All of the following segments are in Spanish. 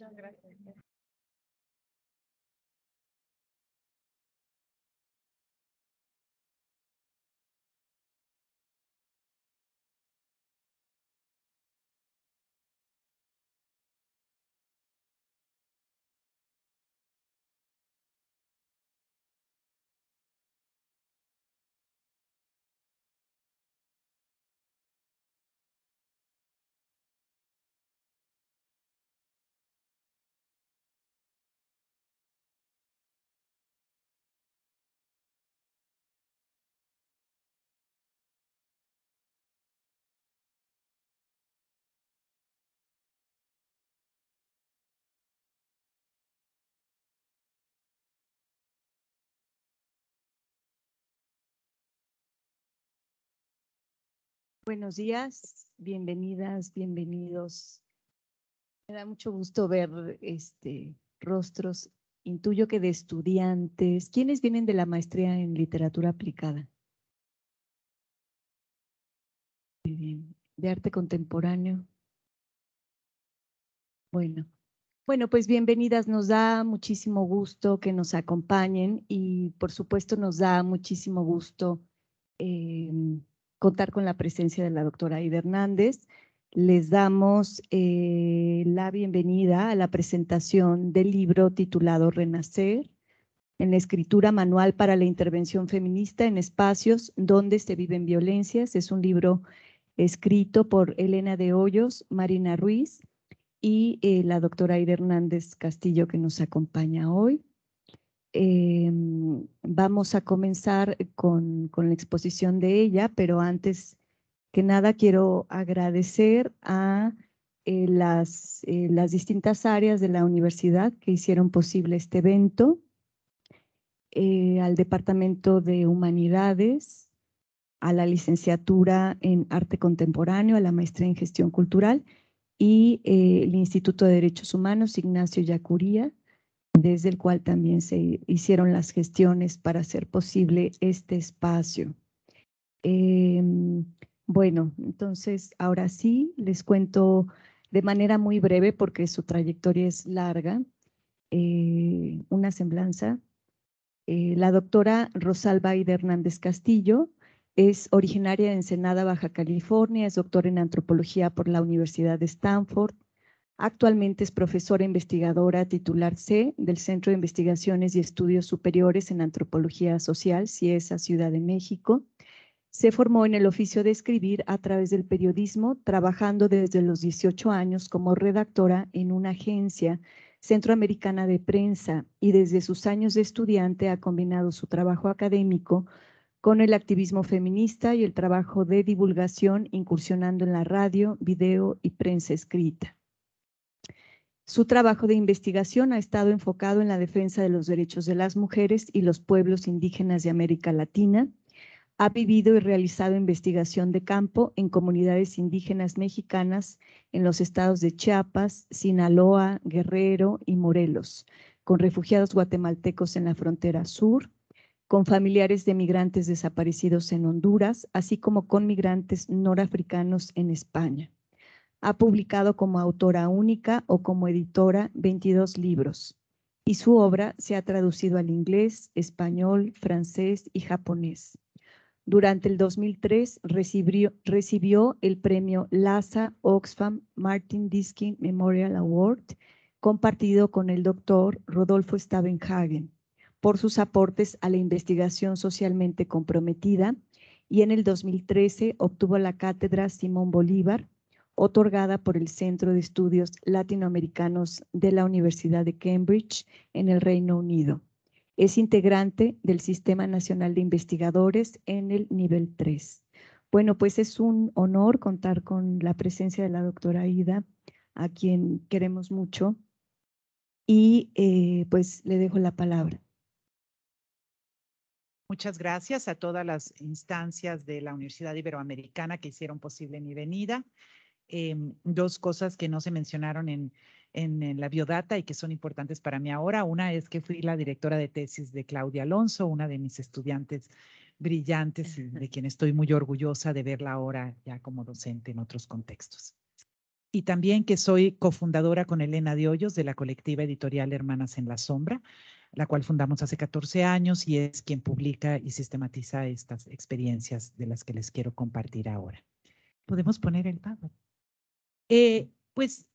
Muchas gracias. Buenos días, bienvenidas, bienvenidos. Me da mucho gusto ver este, rostros, intuyo que de estudiantes. ¿Quiénes vienen de la maestría en literatura aplicada? De arte contemporáneo. Bueno. Bueno, pues bienvenidas, nos da muchísimo gusto que nos acompañen y por supuesto nos da muchísimo gusto em, contar con la presencia de la doctora Aida Hernández. Les damos eh, la bienvenida a la presentación del libro titulado Renacer, en la escritura manual para la intervención feminista en espacios donde se viven violencias. Es un libro escrito por Elena de Hoyos, Marina Ruiz y eh, la doctora Aida Hernández Castillo que nos acompaña hoy. Em, vamos a comenzar con, con, la exposición de ella, pero antes que nada quiero agradecer a eh, las, eh, las, distintas áreas de la universidad que hicieron posible este evento, eh, al Departamento de Humanidades, a la licenciatura en Arte Contemporáneo, a la maestría en Gestión Cultural y el Instituto de Derechos Humanos Ignacio Yacuría, desde el cual también se hicieron las gestiones para hacer posible este espacio. Em, bueno, entonces ahora sí les cuento de manera muy breve porque su trayectoria es larga, eh, una semblanza. Eh, la doctora Rosalba Aida Hernández Castillo es originaria de Ensenada, Baja California, es doctora en antropología por la Universidad de Stanford, Actualmente es profesora investigadora titular C del Centro de Investigaciones y Estudios Superiores en Antropología Social, CIESA Ciudad de México. Se formó en el oficio de escribir a través del periodismo, trabajando desde los 18 años como redactora en una agencia centroamericana de prensa y desde sus años de estudiante ha combinado su trabajo académico con el activismo feminista y el trabajo de divulgación, incursionando en la radio, video y prensa escrita. Su trabajo de investigación ha estado enfocado en la defensa de los derechos de las mujeres y los pueblos indígenas de América Latina. Ha vivido y realizado investigación de campo en comunidades indígenas mexicanas en los estados de Chiapas, Sinaloa, Guerrero y Morelos, con refugiados guatemaltecos en la frontera sur, con familiares de migrantes desaparecidos en Honduras, así como con migrantes norafricanos en España. Ha publicado como autora única o como editora 22 libros y su obra se ha traducido al inglés, español, francés y japonés. Durante el 2003 recibió, recibió, el premio LASA Oxfam Martin Diskin Memorial Award, compartido con el doctor Rodolfo Stavenhagen, por sus aportes a la investigación socialmente comprometida, y en el 2013 obtuvo la cátedra Simón Bolívar otorgada por el Centro de Estudios Latinoamericanos de la Universidad de Cambridge en el Reino Unido. Es integrante del Sistema Nacional de Investigadores en el nivel 3. Bueno, pues es un honor contar con la presencia de la doctora Ida, a quien queremos mucho. Y eh, pues le dejo la palabra. Muchas gracias a todas las instancias de la Universidad Iberoamericana que hicieron posible mi venida. Em, dos cosas que no se mencionaron en, en, la biodata y que son importantes para mí ahora. Una es que fui la directora de tesis de Claudia Alonso, una de mis estudiantes brillantes de quien estoy muy orgullosa de verla ahora ya como docente en otros contextos. Y también que soy cofundadora con Elena de Hoyos de la colectiva editorial Hermanas en la Sombra, la cual fundamos hace 14 años y es quien publica y sistematiza estas experiencias de las que les quiero compartir ahora. Podemos poner el pago. Eh, pues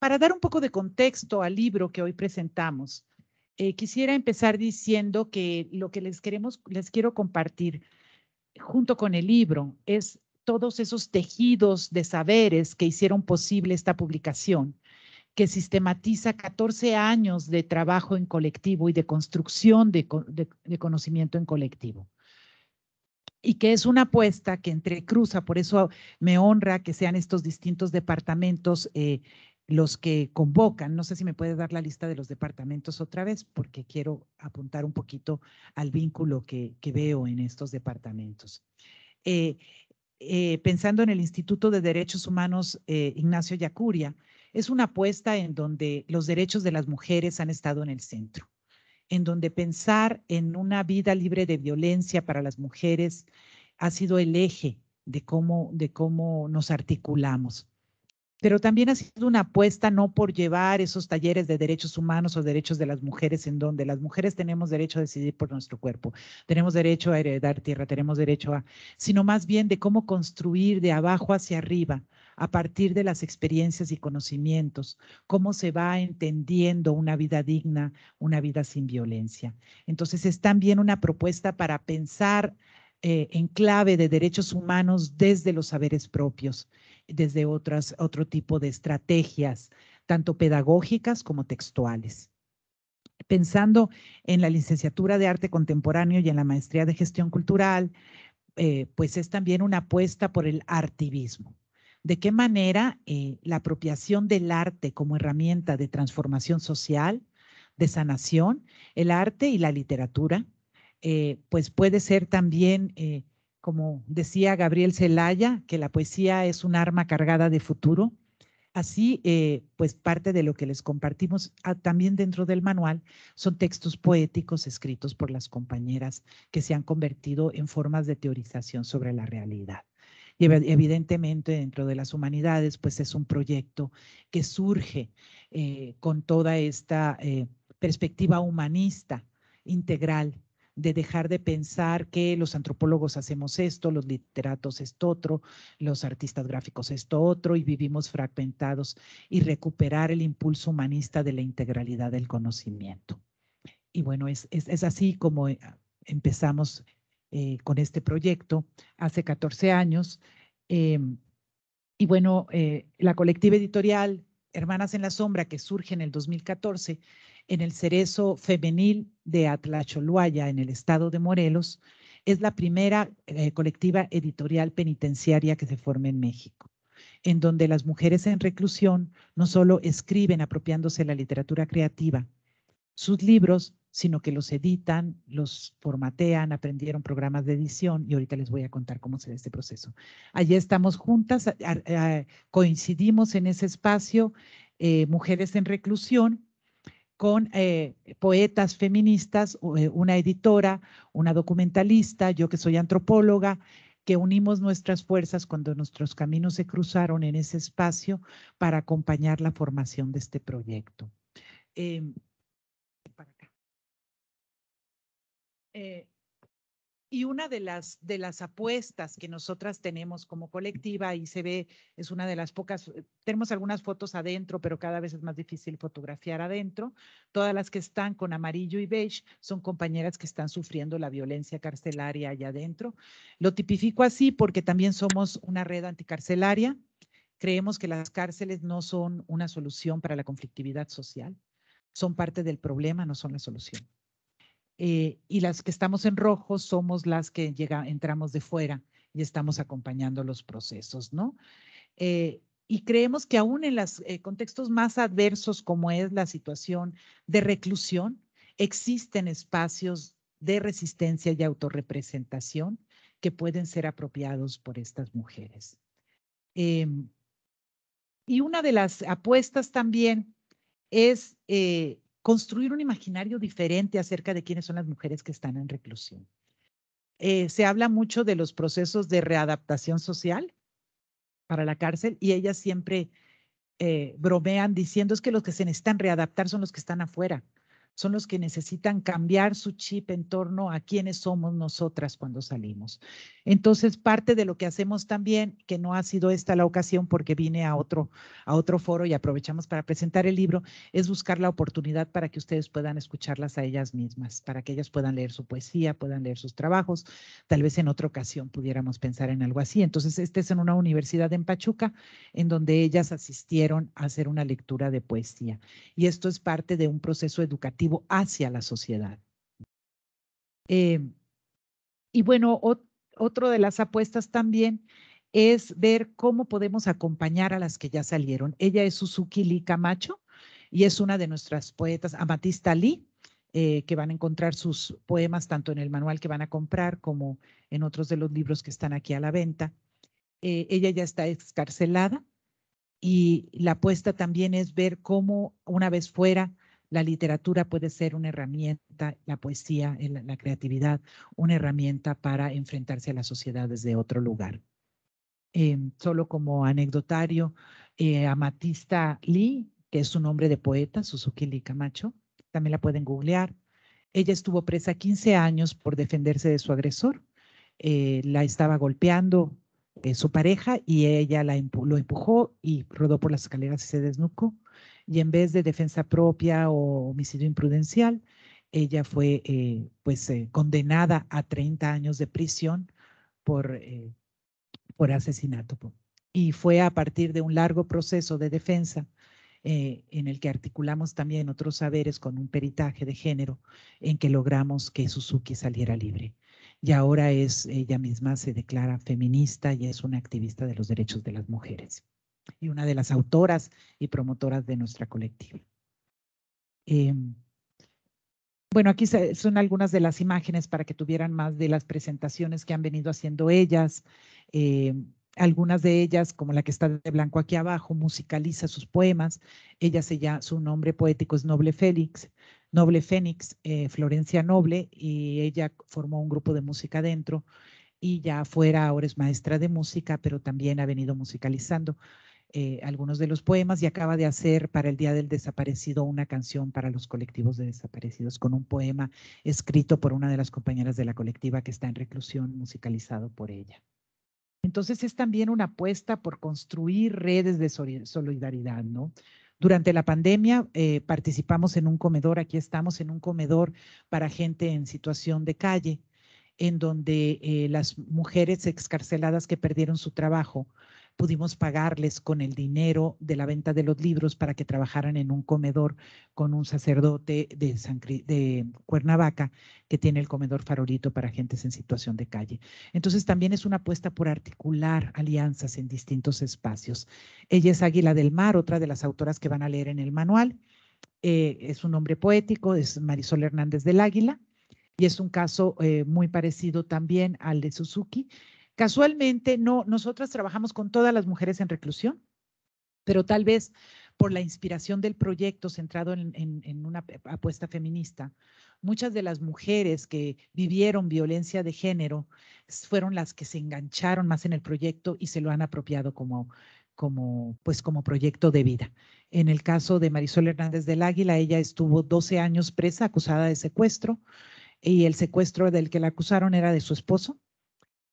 para dar un poco de contexto al libro que hoy presentamos, eh, quisiera empezar diciendo que lo que les queremos, les quiero compartir junto con el libro es todos esos tejidos de saberes que hicieron posible esta publicación, que sistematiza 14 años de trabajo en colectivo y de construcción de conocimiento en colectivo y que es una apuesta que entrecruza, por eso me honra que sean estos distintos departamentos eh, los que convocan. No sé si me puede dar la lista de los departamentos otra vez, porque quiero apuntar un poquito al vínculo que, veo en estos departamentos. Eh, eh, pensando en el Instituto de Derechos Humanos Ignacio Yacuria, es una apuesta en donde los derechos de las mujeres han estado en el centro en donde pensar en una vida libre de violencia para las mujeres ha sido el eje de cómo, nos articulamos pero también ha sido una apuesta no por llevar esos talleres de derechos humanos o derechos de las mujeres en donde las mujeres tenemos derecho a decidir por nuestro cuerpo, tenemos derecho a heredar tierra, tenemos derecho a, sino más bien de cómo construir de abajo hacia arriba a partir de las experiencias y conocimientos, cómo se va entendiendo una vida digna, una vida sin violencia. Entonces es también una propuesta para pensar eh, en clave de derechos humanos desde los saberes propios, desde otras, otro tipo de estrategias, tanto pedagógicas como textuales. Pensando en la licenciatura de arte contemporáneo y en la maestría de gestión cultural, eh, pues es también una apuesta por el artivismo. ¿De qué manera eh, la apropiación del arte como herramienta de transformación social, de sanación, el arte y la literatura eh, pues puede ser también, eh, como decía Gabriel Celaya, que la poesía es un arma cargada de futuro. Así, eh, pues parte de lo que les compartimos ah, también dentro del manual son textos poéticos escritos por las compañeras que se han convertido en formas de teorización sobre la realidad. Y evidentemente dentro de las humanidades, pues es un proyecto que surge con toda esta perspectiva humanista integral de dejar de pensar que los antropólogos hacemos esto, los literatos esto otro, los artistas gráficos esto otro, y vivimos fragmentados y recuperar el impulso humanista de la integralidad del conocimiento. Y bueno, es, es, así como eh, empezamos eh, con este proyecto hace 14 años. Eh, y bueno, la colectiva editorial Hermanas en la Sombra, que surge en el 2014, en el cerezo femenil de Atlacholuaya, en el estado de Morelos, es la primera eh, colectiva editorial penitenciaria que se forma en México, en donde las mujeres en reclusión no solo escriben apropiándose la literatura creativa, sus libros, sino que los editan, los formatean, aprendieron programas de edición y ahorita les voy a contar cómo se da este proceso. Allí estamos juntas, coincidimos en ese espacio, eh, mujeres en reclusión, con eh, poetas feministas, eh, una editora, una documentalista, yo que soy antropóloga, que unimos nuestras fuerzas cuando nuestros caminos se cruzaron en ese espacio para acompañar la formación de este proyecto. Em, eh, y una de las, de las apuestas que nosotras tenemos como colectiva, y se ve, es una de las pocas, eh, tenemos algunas fotos adentro, pero cada vez es más difícil fotografiar adentro. Todas las que están con amarillo y beige son compañeras que están sufriendo la violencia carcelaria allá adentro. Lo tipifico así porque también somos una red anticarcelaria. Creemos que las cárceles no son una solución para la conflictividad social, son parte del problema, no son la solución. Eh, y las que estamos en rojo somos las que llega, entramos de fuera y estamos acompañando los procesos, ¿no? Eh, y creemos que aún en los eh, contextos más adversos como es la situación de reclusión, existen espacios de resistencia y autorrepresentación que pueden ser apropiados por estas mujeres. Em, y una de las apuestas también es construir un imaginario diferente acerca de quiénes son las mujeres que están en reclusión. Eh, se habla mucho de los procesos de readaptación social para la cárcel y ellas siempre eh, bromean diciendo es que los que se necesitan readaptar son los que están afuera, son los que necesitan cambiar su chip en torno a quiénes somos nosotras cuando salimos. Entonces, parte de lo que hacemos también, que no ha sido esta la ocasión porque vine a otro, a otro foro y aprovechamos para presentar el libro, es buscar la oportunidad para que ustedes puedan escucharlas a ellas mismas, para que ellas puedan leer su poesía, puedan leer sus trabajos. Tal vez en otra ocasión pudiéramos pensar en algo así. Entonces, este es en una universidad en Pachuca, en donde ellas asistieron a hacer una lectura de poesía. Y esto es parte de un proceso educativo hacia la sociedad. Em, y bueno, otro de las apuestas también es ver cómo podemos acompañar a las que ya salieron. Ella es Suzuki Lee Camacho y es una de nuestras poetas, Amatista Lee, eh, que van a encontrar sus poemas tanto en el manual que van a comprar como en otros de los libros que están aquí a la venta. Eh, ella ya está excarcelada y la apuesta también es ver cómo una vez fuera la literatura puede ser una herramienta, la poesía, la creatividad, una herramienta para enfrentarse a la sociedad desde otro lugar. Em, solo como anecdotario, eh, Amatista Lee, que es su nombre de poeta, Suzuki Lee Camacho, también la pueden googlear. Ella estuvo presa 15 años por defenderse de su agresor. Eh, la estaba golpeando eh, su pareja y ella la lo empujó y rodó por las escaleras y se desnucó y en vez de defensa propia o homicidio imprudencial, ella fue eh, pues eh, condenada a 30 años de prisión por, eh, por asesinato. Y fue a partir de un largo proceso de defensa en el que articulamos también otros saberes con un peritaje de género en que logramos que Suzuki saliera libre. Y ahora es ella misma se declara feminista y es una activista de los derechos de las mujeres y una de las autoras y promotoras de nuestra colectiva. Em, bueno, aquí son algunas de las imágenes para que tuvieran más de las presentaciones que han venido haciendo ellas. Em, algunas de ellas, como la que está de blanco aquí abajo, musicaliza sus poemas. Ella se llama, su nombre poético es Noble Félix, Noble Fénix, eh, Florencia Noble, y ella formó un grupo de música dentro y ya fuera ahora es maestra de música, pero también ha venido musicalizando. Eh, algunos de los poemas y acaba de hacer para el Día del Desaparecido una canción para los colectivos de desaparecidos con un poema escrito por una de las compañeras de la colectiva que está en reclusión, musicalizado por ella. Entonces es también una apuesta por construir redes de solidaridad, ¿no? Durante la pandemia eh, participamos en un comedor, aquí estamos en un comedor para gente en situación de calle, en donde eh, las mujeres excarceladas que perdieron su trabajo pudimos pagarles con el dinero de la venta de los libros para que trabajaran en un comedor con un sacerdote de, de Cuernavaca que tiene el comedor farolito para gentes en situación de calle. Entonces también es una apuesta por articular alianzas en distintos espacios. Ella es Águila del Mar, otra de las autoras que van a leer en el manual. Eh, es un nombre poético, es Marisol Hernández del Águila. Y es un caso eh, muy parecido también al de Suzuki, Casualmente, no, nosotras trabajamos con todas las mujeres en reclusión, pero tal vez por la inspiración del proyecto centrado en, una apuesta feminista. Muchas de las mujeres que vivieron violencia de género fueron las que se engancharon más en el proyecto y se lo han apropiado como, como, pues como proyecto de vida. En el caso de Marisol Hernández del Águila, ella estuvo 12 años presa acusada de secuestro y el secuestro del que la acusaron era de su esposo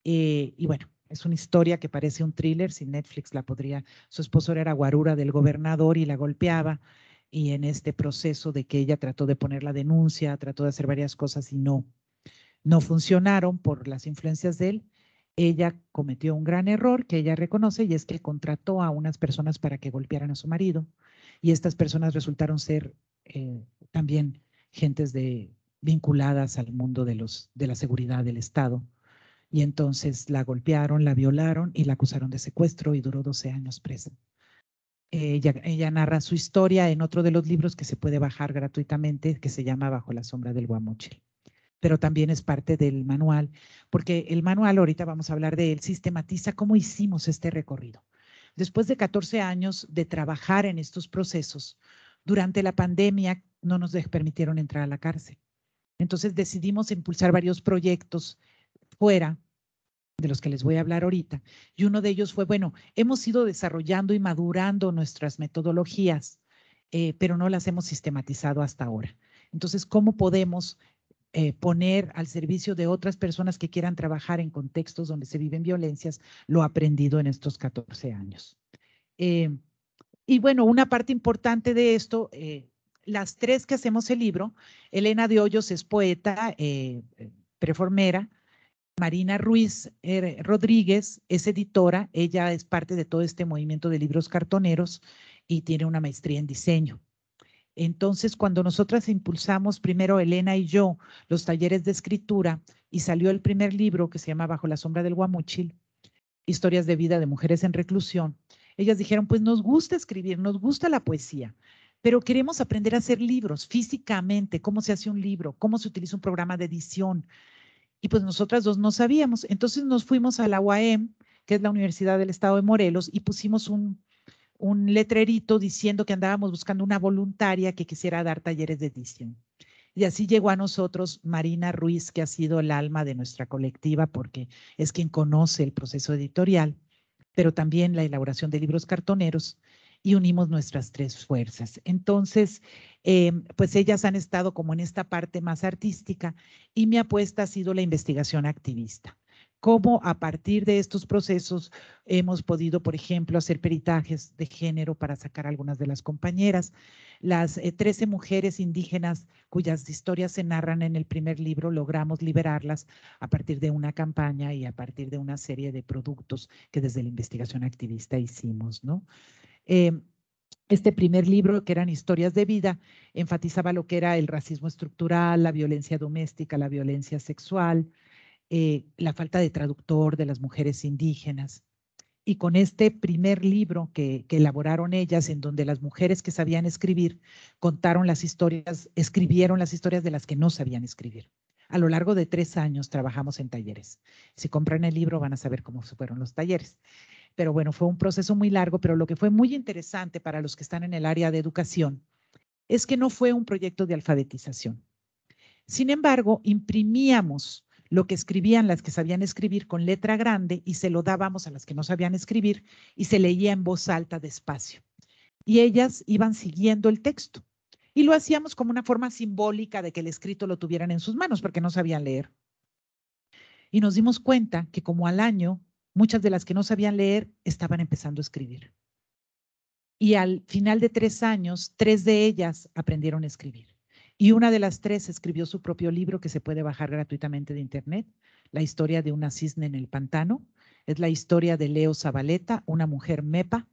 eh, y, bueno, es una historia que parece un thriller, si Netflix la podría, su esposo era guarura del gobernador y la golpeaba, y en este proceso de que ella trató de poner la denuncia, trató de hacer varias cosas y no, no funcionaron por las influencias de él, ella cometió un gran error que ella reconoce y es que contrató a unas personas para que golpearan a su marido y estas personas resultaron ser eh, también gentes de, vinculadas al mundo de, los, de la seguridad del Estado y entonces la golpearon, la violaron y la acusaron de secuestro y duró 12 años presa. Ella, narra su historia en otro de los libros que se puede bajar gratuitamente, que se llama Bajo la sombra del Guamuchil. Pero también es parte del manual, porque el manual, ahorita vamos a hablar de él, sistematiza cómo hicimos este recorrido. Después de 14 años de trabajar en estos procesos, durante la pandemia no nos permitieron entrar a la cárcel. Entonces decidimos impulsar varios proyectos fuera, de los que les voy a hablar ahorita, y uno de ellos fue, bueno, hemos ido desarrollando y madurando nuestras metodologías, eh, pero no las hemos sistematizado hasta ahora. Entonces, ¿cómo podemos eh, poner al servicio de otras personas que quieran trabajar en contextos donde se viven violencias lo aprendido en estos 14 años? Eh, y bueno, una parte importante de esto, las tres que hacemos el libro, Elena de Hoyos es poeta, preformera, Marina Ruiz eh, Rodríguez es editora, ella es parte de todo este movimiento de libros cartoneros y tiene una maestría en diseño. Entonces, cuando nosotras impulsamos primero Elena y yo los talleres de escritura y salió el primer libro que se llama Bajo la sombra del guamuchil, historias de vida de mujeres en reclusión, ellas dijeron, pues nos gusta escribir, nos gusta la poesía, pero queremos aprender a hacer libros físicamente, cómo se hace un libro, cómo se utiliza un programa de edición, y pues nosotras dos no sabíamos. Entonces nos fuimos a la UAM, que es la Universidad del Estado de Morelos, y pusimos un, un letrerito diciendo que andábamos buscando una voluntaria que quisiera dar talleres de edición. Y así llegó a nosotros Marina Ruiz, que ha sido el alma de nuestra colectiva porque es quien conoce el proceso editorial, pero también la elaboración de libros cartoneros y unimos nuestras tres fuerzas. Entonces, em, pues ellas han estado como en esta parte más artística y mi apuesta ha sido la investigación activista cómo a partir de estos procesos hemos podido, por ejemplo, hacer peritajes de género para sacar algunas de las compañeras. Las 13 eh, mujeres indígenas cuyas historias se narran en el primer libro, logramos liberarlas a partir de una campaña y a partir de una serie de productos que desde la investigación activista hicimos, ¿no? Eh, este primer libro, que eran historias de vida, enfatizaba lo que era el racismo estructural, la violencia doméstica, la violencia sexual, eh, la falta de traductor de las mujeres indígenas. Y con este primer libro que, elaboraron ellas, en donde las mujeres que sabían escribir contaron las historias, escribieron las historias de las que no sabían escribir. A lo largo de tres años trabajamos en talleres. Si compran el libro van a saber cómo fueron los talleres. Pero bueno, fue un proceso muy largo, pero lo que fue muy interesante para los que están en el área de educación es que no fue un proyecto de alfabetización. Sin embargo, imprimíamos lo que escribían las que sabían escribir con letra grande y se lo dábamos a las que no sabían escribir y se leía en voz alta despacio. Y ellas iban siguiendo el texto. Y lo hacíamos como una forma simbólica de que el escrito lo tuvieran en sus manos porque no sabían leer. Y nos dimos cuenta que como al año muchas de las que no sabían leer estaban empezando a escribir. Y al final de tres años, tres de ellas aprendieron a escribir. Y una de las tres escribió su propio libro que se puede bajar gratuitamente de internet, La historia de una cisne en el pantano. Es la historia de Leo Zabaleta, una mujer mepa,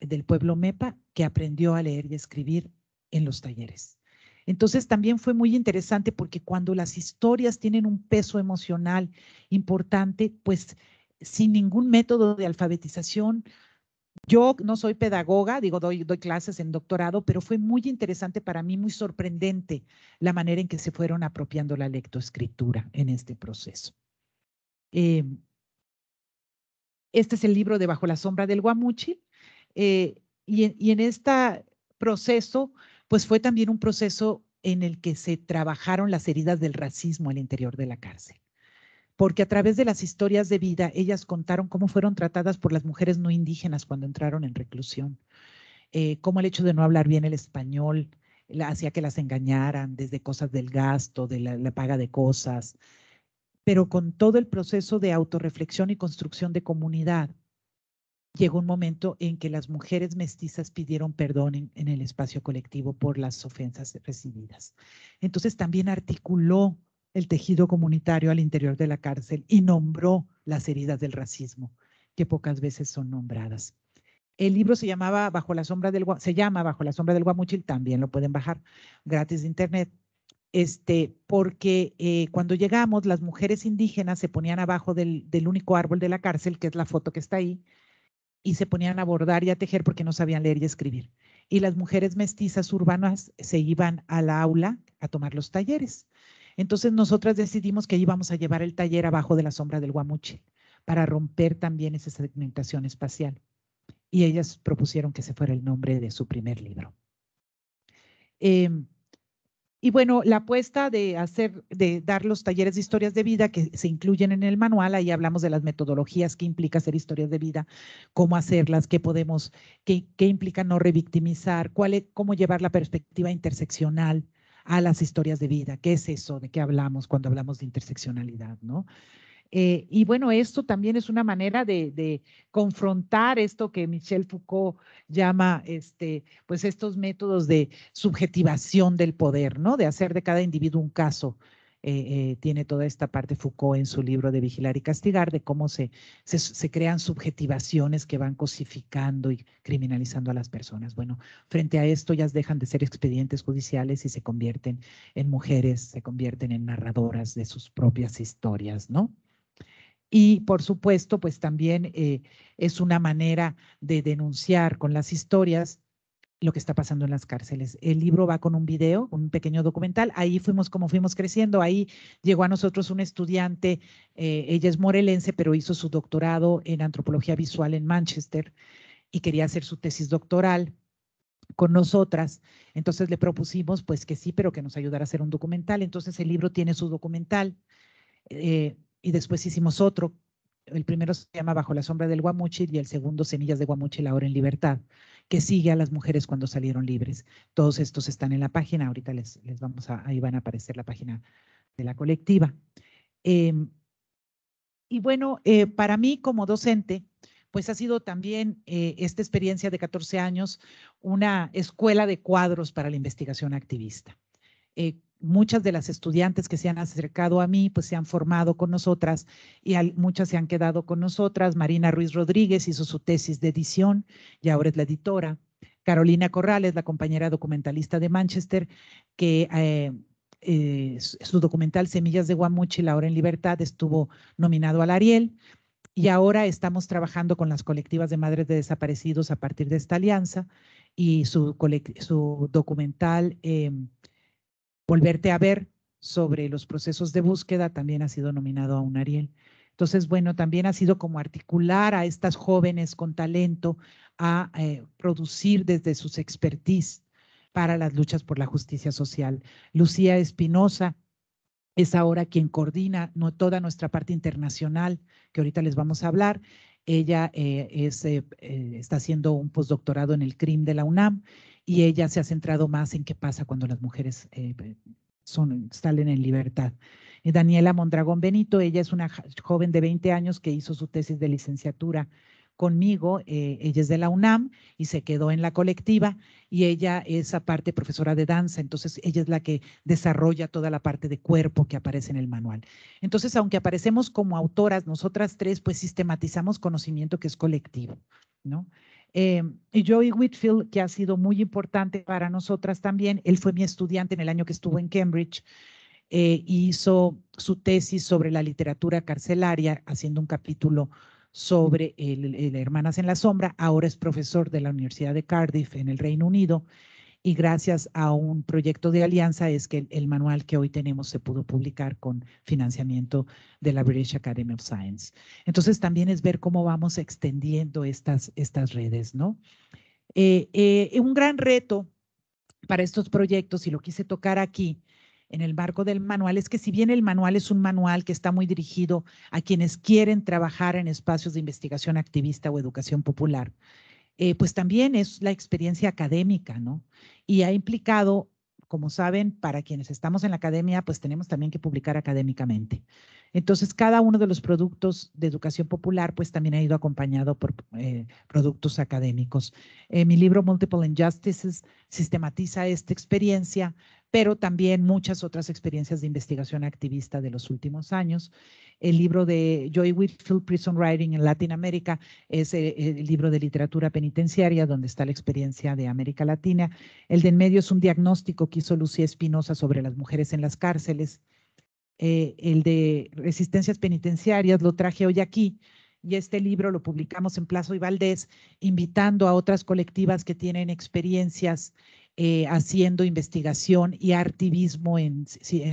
del pueblo mepa, que aprendió a leer y escribir en los talleres. Entonces también fue muy interesante porque cuando las historias tienen un peso emocional importante, pues sin ningún método de alfabetización. Yo no soy pedagoga, digo, doy, clases en doctorado, pero fue muy interesante para mí, muy sorprendente la manera en que se fueron apropiando la lectoescritura en este proceso. Eh, este es el libro de Bajo la sombra del Guamuchi, eh, y en este proceso, pues fue también un proceso en el que se trabajaron las heridas del racismo al interior de la cárcel porque a través de las historias de vida ellas contaron cómo fueron tratadas por las mujeres no indígenas cuando entraron en reclusión, eh, cómo el hecho de no hablar bien el español hacía que las engañaran desde cosas del gasto, de la, paga de cosas, pero con todo el proceso de autorreflexión y construcción de comunidad, llegó un momento en que las mujeres mestizas pidieron perdón en, el espacio colectivo por las ofensas recibidas. Entonces también articuló el tejido comunitario al interior de la cárcel y nombró las heridas del racismo, que pocas veces son nombradas. El libro se llamaba Bajo la sombra del se llama Bajo la sombra del Guamuchil, también lo pueden bajar gratis de internet. Este, porque eh, cuando llegamos, las mujeres indígenas se ponían abajo del, del único árbol de la cárcel, que es la foto que está ahí, y se ponían a bordar y a tejer porque no sabían leer y escribir. Y las mujeres mestizas urbanas se iban a la aula a tomar los talleres. Entonces nosotras decidimos que íbamos a llevar el taller abajo de la sombra del Guamuche para romper también esa segmentación espacial. Y ellas propusieron que se fuera el nombre de su primer libro. Em, y bueno, la apuesta de hacer, de dar los talleres de historias de vida que se incluyen en el manual, ahí hablamos de las metodologías que implica hacer historias de vida, cómo hacerlas, qué podemos, qué, qué implica no revictimizar, cuál es, cómo llevar la perspectiva interseccional, a las historias de vida. ¿Qué es eso? ¿De qué hablamos cuando hablamos de interseccionalidad? ¿no? Eh, y bueno, esto también es una manera de, de, confrontar esto que Michel Foucault llama, este, pues estos métodos de subjetivación del poder, ¿no? De hacer de cada individuo un caso. Eh, eh, tiene toda esta parte Foucault en su libro de Vigilar y Castigar, de cómo se, se, crean subjetivaciones que van cosificando y criminalizando a las personas. Bueno, frente a esto ya dejan de ser expedientes judiciales y se convierten en mujeres, se convierten en narradoras de sus propias historias, ¿no? Y por supuesto, pues también eh, es una manera de denunciar con las historias lo que está pasando en las cárceles. El libro va con un video, un pequeño documental. Ahí fuimos como fuimos creciendo. Ahí llegó a nosotros un estudiante, eh, ella es morelense, pero hizo su doctorado en antropología visual en Manchester y quería hacer su tesis doctoral con nosotras. Entonces le propusimos, pues que sí, pero que nos ayudara a hacer un documental. Entonces el libro tiene su documental eh, y después hicimos otro. El primero se llama Bajo la sombra del Guamuchil y el segundo Semillas de Guamuchil ahora en libertad que sigue a las mujeres cuando salieron libres. Todos estos están en la página, ahorita les, les vamos a, ahí van a aparecer la página de la colectiva. Em, y bueno, eh, para mí como docente, pues ha sido también eh, esta experiencia de 14 años una escuela de cuadros para la investigación activista. Eh, muchas de las estudiantes que se han acercado a mí, pues se han formado con nosotras y muchas se han quedado con nosotras. Marina Ruiz Rodríguez hizo su tesis de edición y ahora es la editora. Carolina Corrales, la compañera documentalista de Manchester, que eh, eh, su documental Semillas de Guamuchi, La Hora en Libertad, estuvo nominado al Ariel. Y ahora estamos trabajando con las colectivas de madres de desaparecidos a partir de esta alianza y su, documental em, Volverte a ver sobre los procesos de búsqueda también ha sido nominado a un Ariel. Entonces, bueno, también ha sido como articular a estas jóvenes con talento a eh, producir desde sus expertise para las luchas por la justicia social. Lucía Espinosa es ahora quien coordina no, toda nuestra parte internacional, que ahorita les vamos a hablar. Ella eh, es, eh, está haciendo un postdoctorado en el CRIM de la UNAM y ella se ha centrado más en qué pasa cuando las mujeres eh, son, salen en libertad. Eh, Daniela Mondragón Benito, ella es una joven de 20 años que hizo su tesis de licenciatura conmigo, eh, ella es de la UNAM y se quedó en la colectiva y ella es aparte profesora de danza, entonces ella es la que desarrolla toda la parte de cuerpo que aparece en el manual. Entonces, aunque aparecemos como autoras, nosotras tres, pues sistematizamos conocimiento que es colectivo, ¿no? Eh, y Joey Whitfield, que ha sido muy importante para nosotras también, él fue mi estudiante en el año que estuvo en Cambridge y eh, hizo su tesis sobre la literatura carcelaria, haciendo un capítulo sobre el Hermanas en la Sombra. Ahora es profesor de la Universidad de Cardiff en el Reino Unido y gracias a un proyecto de alianza es que el, manual que hoy tenemos se pudo publicar con financiamiento de la British Academy of Science. Entonces también es ver cómo vamos extendiendo estas, estas redes, ¿no? Eh, eh, un gran reto para estos proyectos, y lo quise tocar aquí, en el marco del manual es que si bien el manual es un manual que está muy dirigido a quienes quieren trabajar en espacios de investigación activista o educación popular, eh, pues también es la experiencia académica, ¿no? Y ha implicado, como saben, para quienes estamos en la academia, pues tenemos también que publicar académicamente. Entonces, cada uno de los productos de educación popular, pues también ha ido acompañado por eh, productos académicos. Eh, mi libro Multiple Injustices sistematiza esta experiencia pero también muchas otras experiencias de investigación activista de los últimos años. El libro de Joy Whitfield, Prison Writing en Latinoamérica, es eh, el libro de literatura penitenciaria donde está la experiencia de América Latina. El de en medio es un diagnóstico que hizo Lucía Espinosa sobre las mujeres en las cárceles. Eh, el de resistencias penitenciarias lo traje hoy aquí y este libro lo publicamos en Plazo y Valdés, invitando a otras colectivas que tienen experiencias eh, haciendo investigación y activismo en,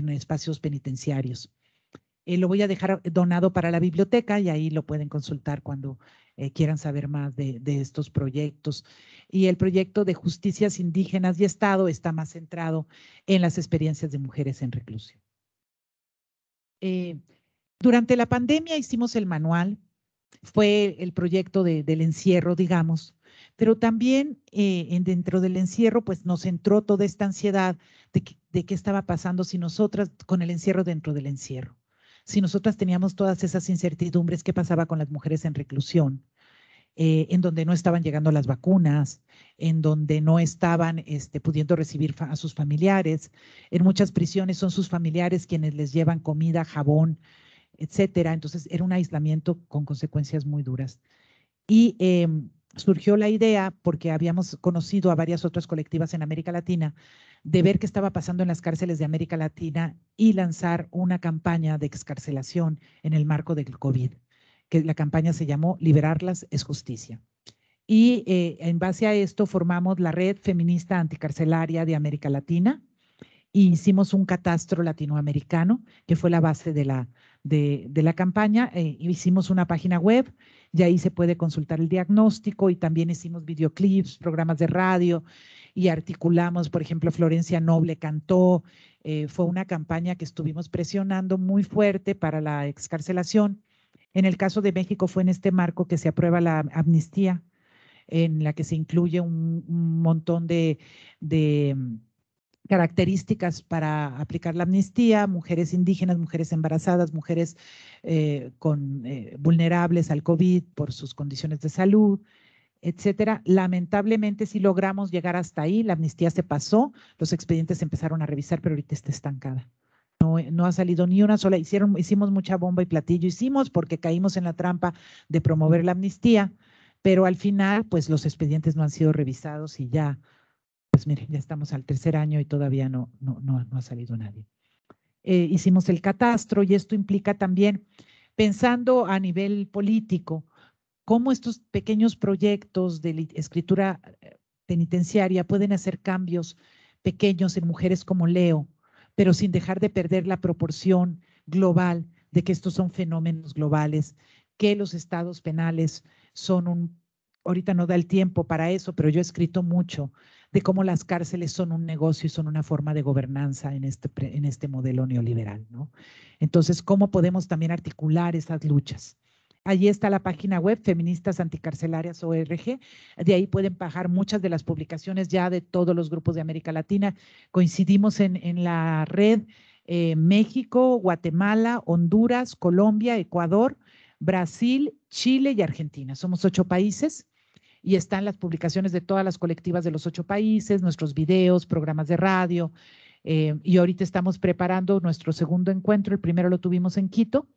espacios penitenciarios. Eh, lo voy a dejar donado para la biblioteca y ahí lo pueden consultar cuando eh, quieran saber más de, estos proyectos. Y el proyecto de justicias indígenas y Estado está más centrado en las experiencias de mujeres en reclusión. durante la pandemia hicimos el manual, fue el proyecto del encierro, digamos, pero también eh, en, dentro del encierro, pues nos entró toda esta ansiedad de, qué estaba pasando si nosotras con el encierro dentro del encierro, si nosotras teníamos todas esas incertidumbres, qué pasaba con las mujeres en reclusión, eh, en donde no estaban llegando las vacunas, en donde no estaban este, pudiendo recibir a sus familiares. En muchas prisiones son sus familiares quienes les llevan comida, jabón, etcétera. Entonces era un aislamiento con consecuencias muy duras. Y em, surgió la idea, porque habíamos conocido a varias otras colectivas en América Latina, de ver qué estaba pasando en las cárceles de América Latina y lanzar una campaña de excarcelación en el marco del COVID, que la campaña se llamó Liberarlas es justicia. Y eh, en base a esto formamos la Red Feminista Anticarcelaria de América Latina e hicimos un catastro latinoamericano, que fue la base de la, de, la campaña. y eh, hicimos una página web y ahí se puede consultar el diagnóstico y también hicimos videoclips, programas de radio y articulamos, por ejemplo, Florencia Noble cantó, eh, fue una campaña que estuvimos presionando muy fuerte para la excarcelación. En el caso de México fue en este marco que se aprueba la amnistía, en la que se incluye un, montón de características para aplicar la amnistía, mujeres indígenas, mujeres embarazadas, mujeres eh, con, eh, vulnerables al COVID por sus condiciones de salud, etcétera. Lamentablemente si logramos llegar hasta ahí, la amnistía se pasó, los expedientes se empezaron a revisar, pero ahorita está estancada. No, eh, no, ha salido ni una sola, hicieron, hicimos mucha bomba y platillo, hicimos porque caímos en la trampa de promover la amnistía, pero al final pues los expedientes no han sido revisados y ya pues miren, ya estamos al tercer año y todavía no, no, ha salido nadie. Eh, hicimos el catastro y esto implica también, pensando a nivel político, cómo estos pequeños proyectos de escritura eh, penitenciaria pueden hacer cambios pequeños en mujeres como Leo, pero sin dejar de perder la proporción global de que estos son fenómenos globales, que los estados penales son un, ahorita no da el tiempo para eso, pero yo he escrito mucho de cómo las cárceles son un negocio y son una forma de gobernanza en este, en este modelo neoliberal. Entonces, ¿cómo podemos también articular esas luchas? Allí está la página web Feministas feministasanticarcelarias.org. De ahí pueden bajar muchas de las publicaciones ya de todos los grupos de América Latina. Coincidimos en, la red eh, México, Guatemala, Honduras, Colombia, Ecuador, Brasil, Chile y Argentina. Somos ocho países y están las publicaciones de todas las colectivas de los ocho países, nuestros videos, programas de radio. Eh, y ahorita estamos preparando nuestro segundo encuentro. El primero lo tuvimos en Quito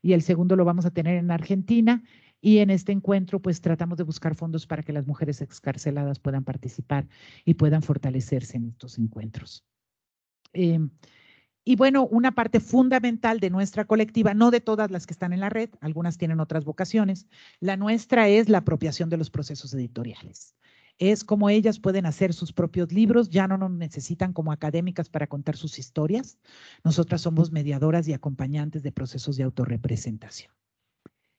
y el segundo lo vamos a tener en Argentina. Y en este encuentro, pues tratamos de buscar fondos para que las mujeres excarceladas puedan participar y puedan fortalecerse en estos encuentros. Em, y bueno, una parte fundamental de nuestra colectiva, no de todas las que están en la red, algunas tienen otras vocaciones, la nuestra es la apropiación de los procesos editoriales. Es como ellas pueden hacer sus propios libros, ya no nos necesitan como académicas para contar sus historias. Nosotras somos mediadoras y acompañantes de procesos de autorrepresentación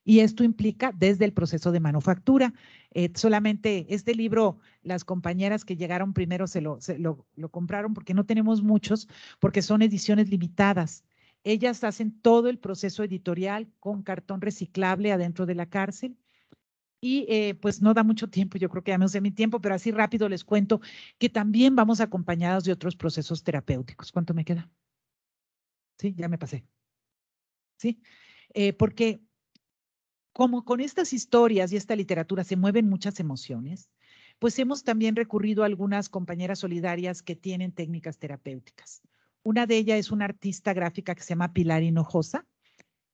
y esto implica desde el proceso de manufactura. Eh, solamente este libro, las compañeras que llegaron primero se, lo, compraron porque no tenemos muchos, porque son ediciones limitadas. Ellas hacen todo el proceso editorial con cartón reciclable adentro de la cárcel. Y eh, pues no da mucho tiempo, yo creo que ya me usé mi tiempo, pero así rápido les cuento que también vamos acompañados de otros procesos terapéuticos. ¿Cuánto me queda? Sí, ya me pasé. Sí, eh, porque como con estas historias y esta literatura se mueven muchas emociones, pues hemos también recurrido a algunas compañeras solidarias que tienen técnicas terapéuticas. Una de ellas es una artista gráfica que se llama Pilar Hinojosa,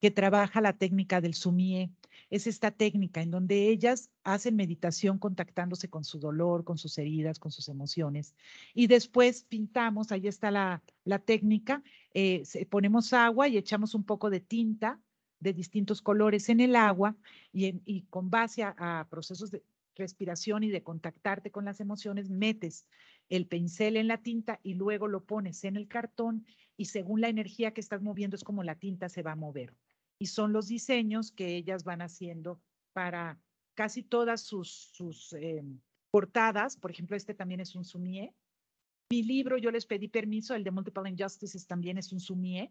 que trabaja la técnica del sumie. Es esta técnica en donde ellas hacen meditación contactándose con su dolor, con sus heridas, con sus emociones. Y después pintamos, ahí está la, técnica, eh, ponemos agua y echamos un poco de tinta de distintos colores en el agua y, con base a, procesos de respiración y de contactarte con las emociones, metes el pincel en la tinta y luego lo pones en el cartón y según la energía que estás moviendo es como la tinta se va a mover. Y son los diseños que ellas van haciendo para casi todas sus, sus eh, portadas. Por ejemplo, este también es un sumie Mi libro, yo les pedí permiso, el de Multiple Injustices también es un sumie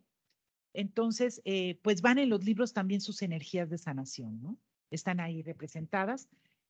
entonces, eh, pues van en los libros también sus energías de sanación, ¿no? Están ahí representadas.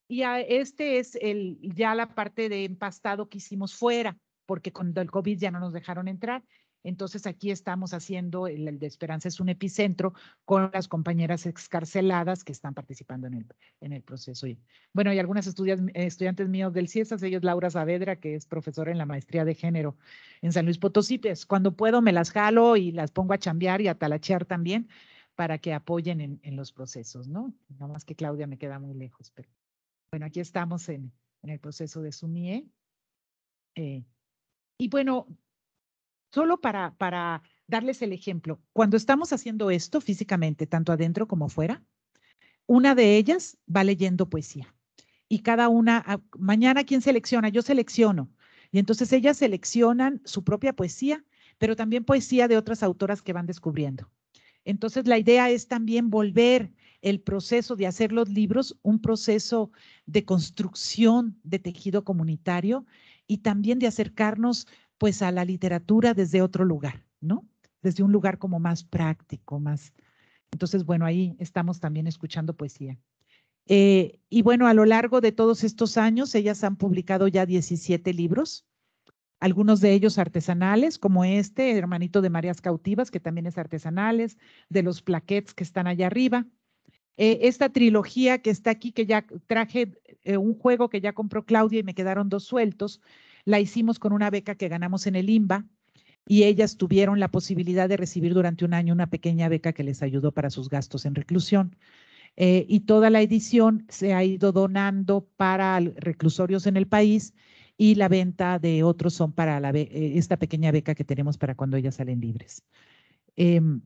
Y este es el, ya la parte de empastado que hicimos fuera, porque con el COVID ya no nos dejaron entrar. Entonces aquí estamos haciendo, el, de Esperanza es un epicentro con las compañeras excarceladas que están participando en el, en el proceso. bueno, hay algunas eh, estudiantes, míos del CIESAS, ellos Laura Saavedra, que es profesora en la maestría de género en San Luis Potosí, pues cuando puedo me las jalo y las pongo a chambear y a talachear también para que apoyen en, los procesos, ¿no? Nada más que Claudia me queda muy lejos, pero bueno, aquí estamos en, en el proceso de sumie eh, y bueno, solo para, para darles el ejemplo, cuando estamos haciendo esto físicamente, tanto adentro como fuera, una de ellas va leyendo poesía. Y cada una, ah, mañana, ¿quién selecciona? Yo selecciono. Y entonces ellas seleccionan su propia poesía, pero también poesía de otras autoras que van descubriendo. Entonces la idea es también volver el proceso de hacer los libros, un proceso de construcción de tejido comunitario y también de acercarnos pues a la literatura desde otro lugar, ¿no? Desde un lugar como más práctico, más... Entonces, bueno, ahí estamos también escuchando poesía. Eh, y bueno, a lo largo de todos estos años, ellas han publicado ya 17 libros, algunos de ellos artesanales, como este, Hermanito de Marías Cautivas, que también es artesanales, de los plaquets que están allá arriba. Eh, esta trilogía que está aquí, que ya traje eh, un juego que ya compró Claudia y me quedaron dos sueltos, la hicimos con una beca que ganamos en el IMBA y ellas tuvieron la posibilidad de recibir durante un año una pequeña beca que les ayudó para sus gastos en reclusión. Eh, y toda la edición se ha ido donando para reclusorios en el país y la venta de otros son para eh, esta pequeña beca que tenemos para cuando ellas salen libres. Em,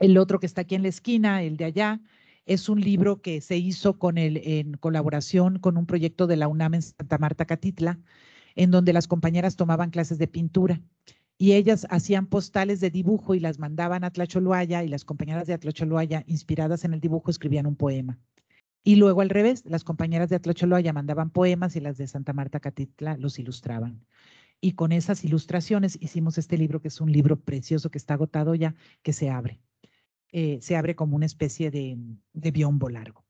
el otro que está aquí en la esquina, el de allá, es un libro que se hizo con el, en colaboración con un proyecto de la UNAM en Santa Marta Catitla, en donde las compañeras tomaban clases de pintura y ellas hacían postales de dibujo y las mandaban a Tlacholoaya y las compañeras de Tlacholoaya, inspiradas en el dibujo, escribían un poema. Y luego al revés, las compañeras de Tlacholoaya mandaban poemas y las de Santa Marta Catitla los ilustraban. Y con esas ilustraciones hicimos este libro, que es un libro precioso que está agotado ya, que se abre. Eh, se abre como una especie de, de biombo largo.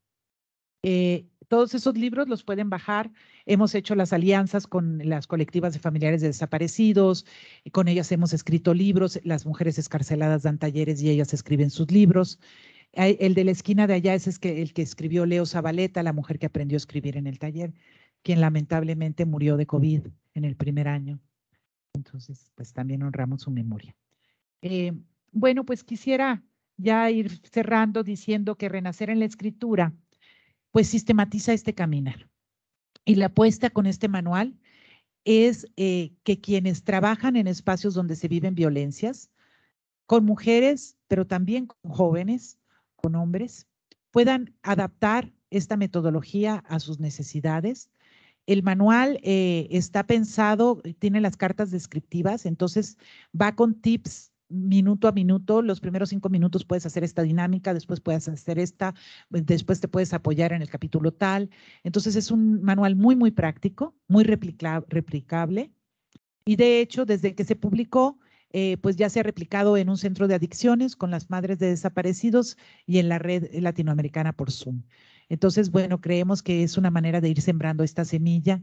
Eh, todos esos libros los pueden bajar. Hemos hecho las alianzas con las colectivas de familiares de desaparecidos, con ellas hemos escrito libros, las mujeres escarceladas dan talleres y ellas escriben sus libros. El de la esquina de allá es el que escribió Leo Zabaleta, la mujer que aprendió a escribir en el taller, quien lamentablemente murió de COVID en el primer año. Entonces, pues también honramos su memoria. Eh, bueno, pues quisiera ya ir cerrando diciendo que Renacer en la Escritura pues sistematiza este caminar. Y la apuesta con este manual es eh, que quienes trabajan en espacios donde se viven violencias, con mujeres, pero también con jóvenes, con hombres, puedan adaptar esta metodología a sus necesidades. El manual eh, está pensado, tiene las cartas descriptivas, entonces va con tips minuto a minuto, los primeros cinco minutos puedes hacer esta dinámica, después puedes hacer esta, pues, después te puedes apoyar en el capítulo tal. Entonces es un manual muy, muy práctico, muy replicable. Y de hecho, desde que se publicó, eh, pues ya se ha replicado en un centro de adicciones con las madres de desaparecidos y en la red latinoamericana por Zoom. Entonces, bueno, creemos que es una manera de ir sembrando esta semilla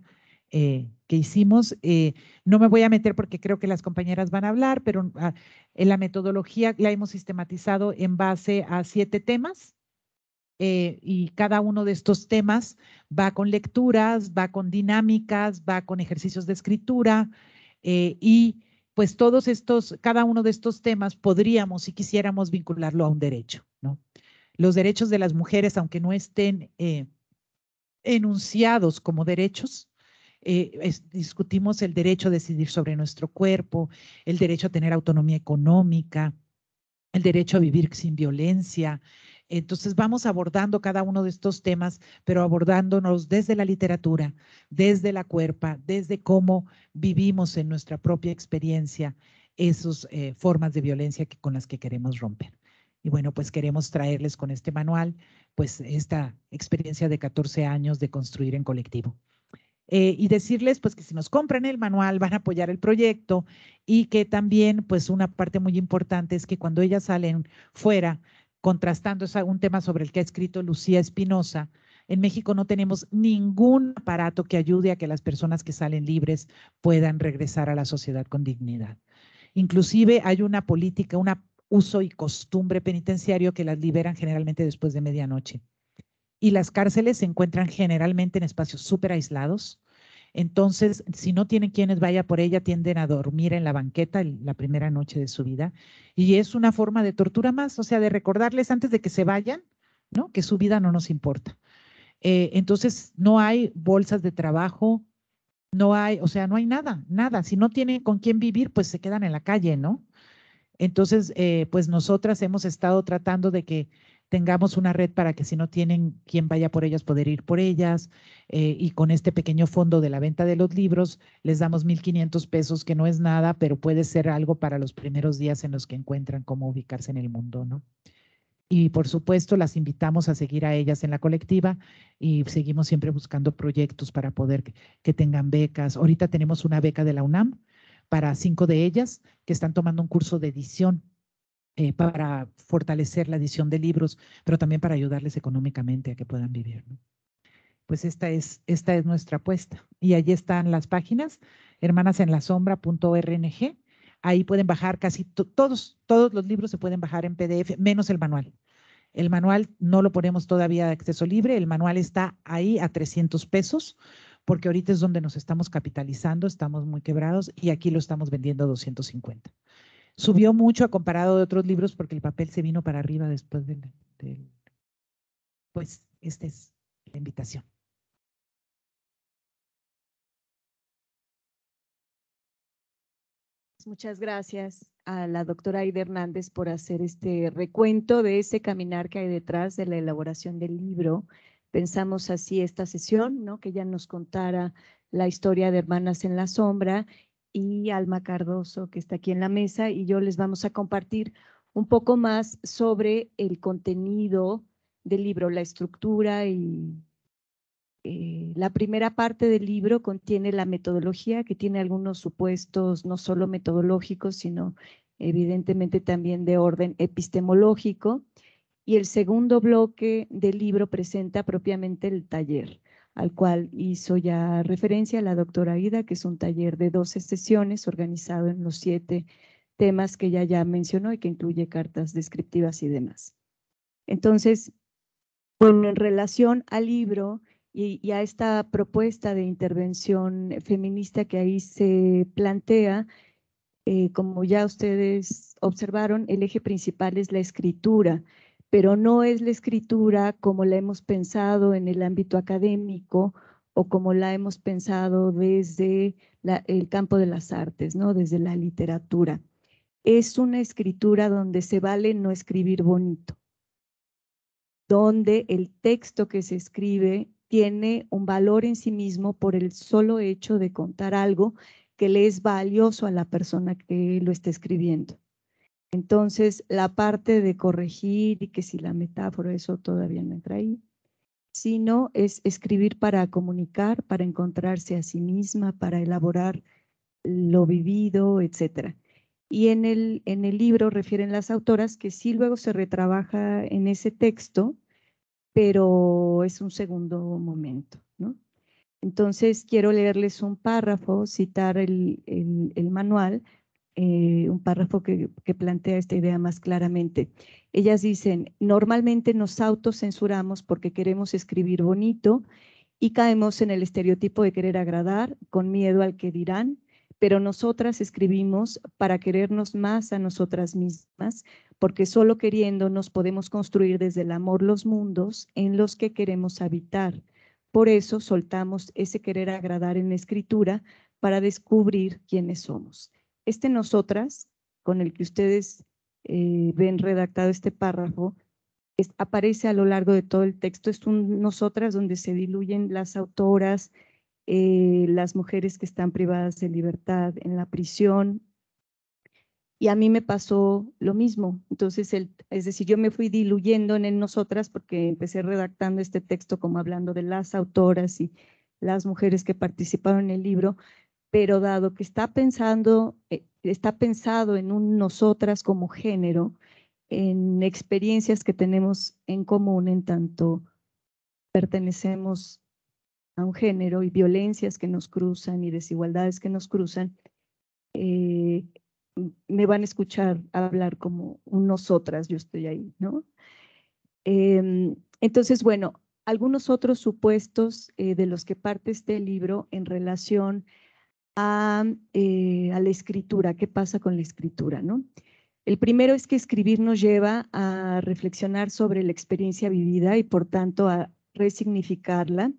eh, que hicimos. Eh, no me voy a meter porque creo que las compañeras van a hablar, pero ah, en la metodología la hemos sistematizado en base a siete temas. Eh, y cada uno de estos temas va con lecturas, va con dinámicas, va con ejercicios de escritura y pues todos estos, cada uno de estos temas podríamos, si quisiéramos, vincularlo a un derecho, ¿no? Los derechos de las mujeres, aunque no estén enunciados como derechos, eh, discutimos el derecho a decidir sobre nuestro cuerpo, el derecho a tener autonomía económica, el derecho a vivir sin violencia. Entonces vamos abordando cada uno de estos temas, pero abordándonos desde la literatura, desde la cuerpa, desde cómo vivimos en nuestra propia experiencia esas eh, formas de violencia que, con las que queremos romper. Y bueno, pues queremos traerles con este manual, pues esta experiencia de 14 años de construir en colectivo. Eh, y decirles pues que si nos compran el manual van a apoyar el proyecto y que también pues una parte muy importante es que cuando ellas salen fuera, contrastando es un tema sobre el que ha escrito Lucía Espinosa, en México no tenemos ningún aparato que ayude a que las personas que salen libres puedan regresar a la sociedad con dignidad. Inclusive hay una política, un uso y costumbre penitenciario que las liberan generalmente después de medianoche y las cárceles se encuentran generalmente en espacios súper aislados. Entonces, si no tienen quienes vaya por ella, tienden a dormir en la banqueta la primera noche de su vida. Y es una forma de tortura más, o sea, de recordarles antes de que se vayan, ¿no? Que su vida no nos importa. Eh, entonces, no hay bolsas de trabajo, no hay, o sea, no hay nada, nada. Si no tienen con quién vivir, pues se quedan en la calle, ¿no? Entonces, eh, pues nosotras hemos estado tratando de que tengamos una red para que si no tienen quien vaya por ellas, poder ir por ellas. Eh, y con este pequeño fondo de la venta de los libros, les damos 1.500 pesos, que no es nada, pero puede ser algo para los primeros días en los que encuentran cómo ubicarse en el mundo, ¿no? Y por supuesto, las invitamos a seguir a ellas en la colectiva y seguimos siempre buscando proyectos para poder que, que tengan becas. Ahorita tenemos una beca de la UNAM para cinco de ellas que están tomando un curso de edición eh, para fortalecer la edición de libros, pero también para ayudarles económicamente a que puedan vivir. Pues esta es, esta es nuestra apuesta. Y allí están las páginas, hermanasenlasombra.org. Ahí pueden bajar casi todos, todos los libros se pueden bajar en PDF, menos el manual. El manual no lo ponemos todavía de acceso libre, el manual está ahí a 300 pesos, porque ahorita es donde nos estamos capitalizando, estamos muy quebrados y aquí lo estamos vendiendo a 250. Subió mucho a comparado de otros libros porque el papel se vino para arriba después del... pues esta es la invitación. Muchas gracias a la doctora Aida Hernández por hacer este recuento de ese caminar que hay detrás de la elaboración del libro. Pensamos así esta sesión, ¿no? que ella nos contara la historia de Hermanas en la Sombra y Alma Cardoso, que está aquí en la mesa, y yo les vamos a compartir un poco más sobre el contenido del libro, la estructura y eh, la primera parte del libro contiene la metodología, que tiene algunos supuestos no solo metodológicos, sino evidentemente también de orden epistemológico. Y el segundo bloque del libro presenta propiamente el taller al cual hizo ya referencia la doctora Ida, que es un taller de 12 sesiones organizado en los siete temas que ella ya mencionó y que incluye cartas descriptivas y demás. Entonces, bueno, en relación al libro y, a esta propuesta de intervención feminista que ahí se plantea, eh, como ya ustedes observaron, el eje principal es la escritura pero no es la escritura como la hemos pensado en el ámbito académico o como la hemos pensado desde el campo de las artes, ¿no? desde la literatura. Es una escritura donde se vale no escribir bonito, donde el texto que se escribe tiene un valor en sí mismo por el solo hecho de contar algo que le es valioso a la persona que lo está escribiendo. Entonces, la parte de corregir y que si la metáfora, eso todavía no entra ahí, sino es escribir para comunicar, para encontrarse a sí misma, para elaborar lo vivido, etcétera. Y en el, en el libro refieren las autoras que sí luego se retrabaja en ese texto, pero es un segundo momento. Entonces quiero leerles un párrafo, citar el, el manual eh, un párrafo que, plantea esta idea más claramente. Ellas dicen, normalmente nos autocensuramos porque queremos escribir bonito y caemos en el estereotipo de querer agradar con miedo al que dirán, pero nosotras escribimos para querernos más a nosotras mismas, porque solo nos podemos construir desde el amor los mundos en los que queremos habitar. Por eso soltamos ese querer agradar en la escritura para descubrir quiénes somos. Este nosotras, con el que ustedes eh, ven redactado este párrafo, aparece a lo largo de todo el texto. Es un nosotras donde se diluyen las autoras, eh, las mujeres que están privadas de libertad en la prisión. Y a mí me pasó lo mismo. Entonces, es decir, yo me fui diluyendo en el nosotras porque empecé redactando este texto como hablando de las autoras y las mujeres que participaron en el libro, pero dado que está pensando, eh, está pensado en un nosotras como género, en experiencias que tenemos en común en tanto pertenecemos a un género y violencias que nos cruzan y desigualdades que nos cruzan, eh, me van a escuchar hablar como un nosotras, yo estoy ahí, ¿no? Em, entonces, bueno, algunos otros supuestos eh, de los que parte este libro en relación eh, a, la escritura, qué pasa con la escritura, ¿no? El primero es que escribir nos lleva a reflexionar sobre la experiencia vivida y por tanto a resignificarla.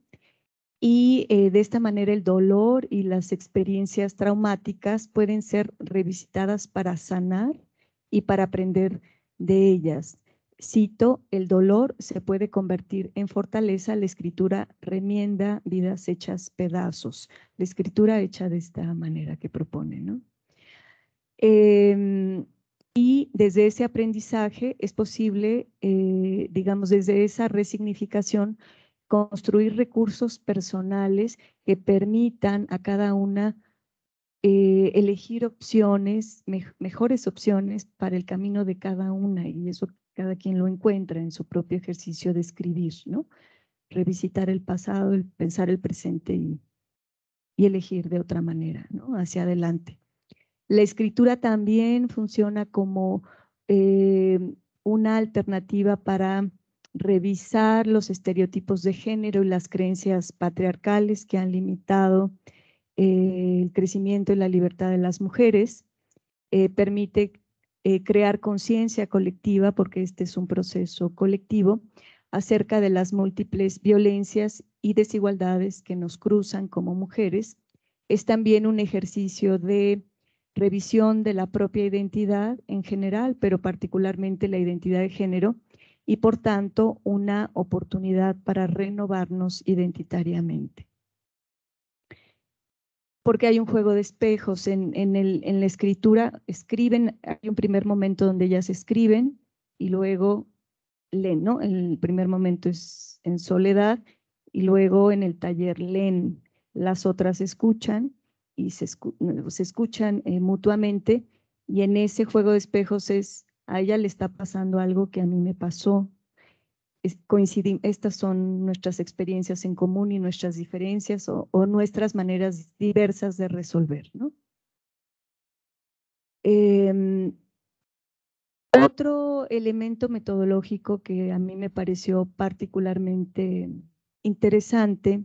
Y eh, de esta manera el dolor y las experiencias traumáticas pueden ser revisitadas para sanar y para aprender de ellas. Cito, el dolor se puede convertir en fortaleza, la escritura remienda vidas hechas pedazos, la escritura hecha de esta manera que propone, ¿no? Em, y desde ese aprendizaje es posible, eh, digamos, desde esa resignificación, construir recursos personales que permitan a cada una eh, elegir opciones, mejores opciones para el camino de cada una. Y eso cada quien lo encuentra en su propio ejercicio de escribir, ¿no? Revisitar el pasado, pensar el presente y, elegir de otra manera, ¿no? Hacia adelante. La escritura también funciona como eh, una alternativa para revisar los estereotipos de género y las creencias patriarcales que han limitado eh, el crecimiento y la libertad de las mujeres. Eh, permite eh, crear conciencia colectiva, porque este es un proceso colectivo, acerca de las múltiples violencias y desigualdades que nos cruzan como mujeres. Es también un ejercicio de revisión de la propia identidad en general, pero particularmente la identidad de género, y por tanto una oportunidad para renovarnos identitariamente porque hay un juego de espejos en, el, en la escritura. Escriben, hay un primer momento donde ellas escriben y luego leen, ¿no? El primer momento es en soledad y luego en el taller leen, las otras escuchan y se, escuchan eh, mutuamente y en ese juego de espejos es, a ella le está pasando algo que a mí me pasó coinciden, estas son nuestras experiencias en común y nuestras diferencias o, nuestras maneras diversas de resolver. ¿no? Em, otro elemento metodológico que a mí me pareció particularmente interesante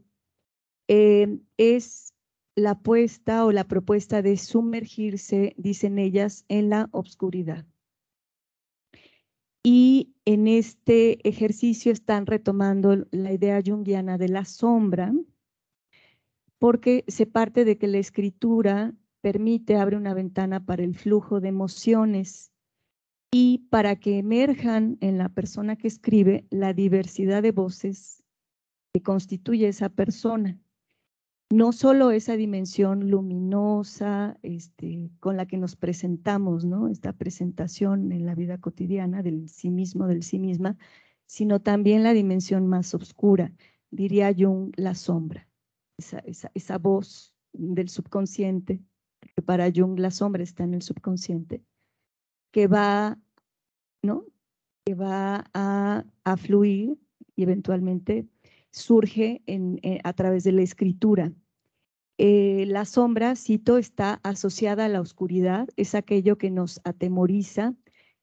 eh, es la apuesta o la propuesta de sumergirse, dicen ellas, en la obscuridad. Y en este ejercicio están retomando la idea junguiana de la sombra, porque se parte de que la escritura permite, abre una ventana para el flujo de emociones y para que emerjan en la persona que escribe la diversidad de voces que constituye esa persona no solo esa dimensión luminosa este, con la que nos presentamos, ¿no? esta presentación en la vida cotidiana del sí mismo, del sí misma, sino también la dimensión más oscura, diría Jung, la sombra, esa, voz del subconsciente, que para Jung la sombra está en el subconsciente, que va, ¿no? que va a, a fluir y eventualmente surge en, eh, a través de la escritura. Eh, la sombra, cito, está asociada a la oscuridad, es aquello que nos atemoriza,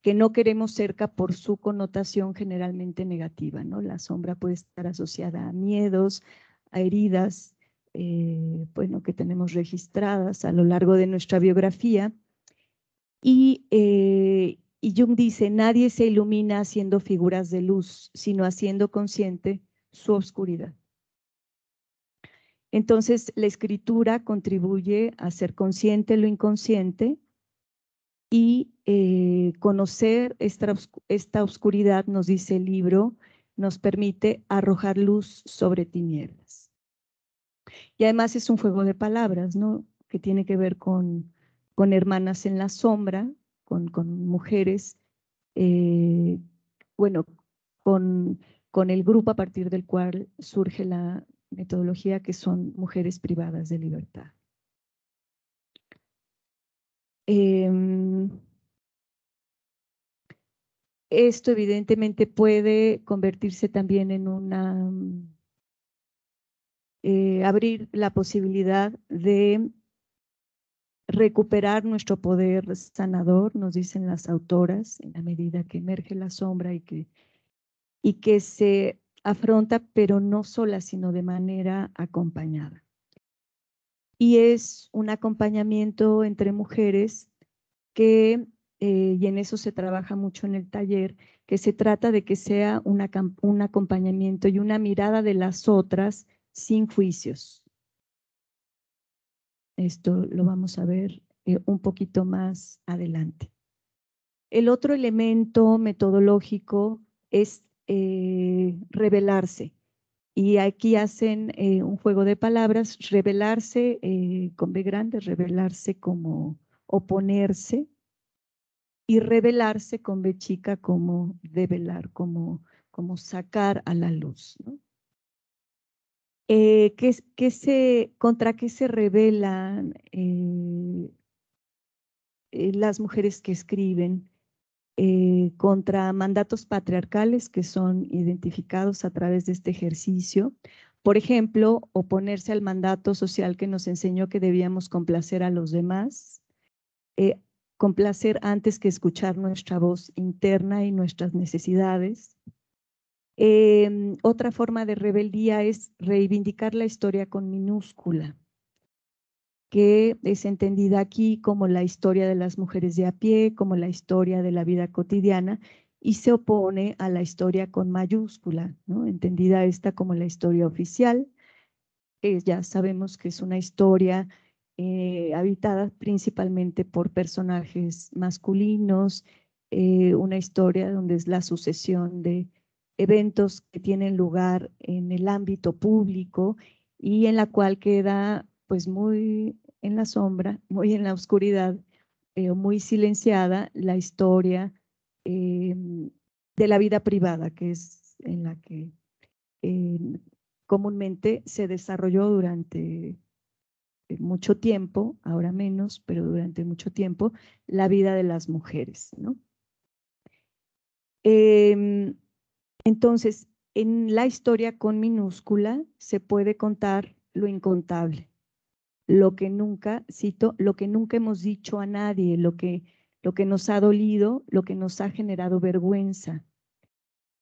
que no queremos cerca por su connotación generalmente negativa, ¿no? La sombra puede estar asociada a miedos, a heridas, eh, bueno, que tenemos registradas a lo largo de nuestra biografía. Y, y Jung dice, nadie se ilumina haciendo figuras de luz, sino haciendo consciente su oscuridad. Entonces, la escritura contribuye a ser consciente lo inconsciente y eh, conocer esta, esta oscuridad, nos dice el libro, nos permite arrojar luz sobre tinieblas. Y además es un juego de palabras, ¿no? Que tiene que ver con, con hermanas en la sombra, con, con mujeres, eh, bueno, con con el grupo a partir del cual surge la metodología que son mujeres privadas de libertad. Em, esto evidentemente puede convertirse también en una, mm, eh, abrir la posibilidad de recuperar nuestro poder sanador, nos dicen las autoras, en la medida que emerge la sombra y que y que se afronta, pero no sola, sino de manera acompañada. Y es un acompañamiento entre mujeres que, eh, y en eso se trabaja mucho en el taller, que se trata de que sea un acompañamiento y una mirada de las otras sin juicios. Esto lo vamos a ver eh, un poquito más adelante. El otro elemento metodológico es eh, revelarse. Y aquí hacen eh, un juego de palabras, revelarse eh, con B grande, revelarse como oponerse y revelarse con B chica como develar, como, como sacar a la luz. Eh, se, ¿Contra qué se revelan las mujeres que escriben? Eh, contra mandatos patriarcales que son identificados a través de este ejercicio. Por ejemplo, oponerse al mandato social que nos enseñó que debíamos complacer a los demás, eh, complacer antes que escuchar nuestra voz interna y nuestras necesidades. Em, otra forma de rebeldía es reivindicar la historia con minúscula que es entendida aquí como la historia de las mujeres de a pie, como la historia de la vida cotidiana, y se opone a la historia con mayúscula, entendida esta como la historia oficial. que ya sabemos que es una historia eh, habitada principalmente por personajes masculinos, eh, una historia donde es la sucesión de eventos que tienen lugar en el ámbito público y en la cual queda pues muy en la sombra, muy en la oscuridad, eh, muy silenciada la historia eh, de la vida privada, que es en la que em, comúnmente se desarrolló durante mucho tiempo, ahora menos, pero durante mucho tiempo, la vida de las mujeres. Em, entonces, en la historia con minúscula se puede contar lo incontable lo que nunca, cito, lo que nunca hemos dicho a nadie, lo que, lo que nos ha dolido, lo que nos ha generado vergüenza.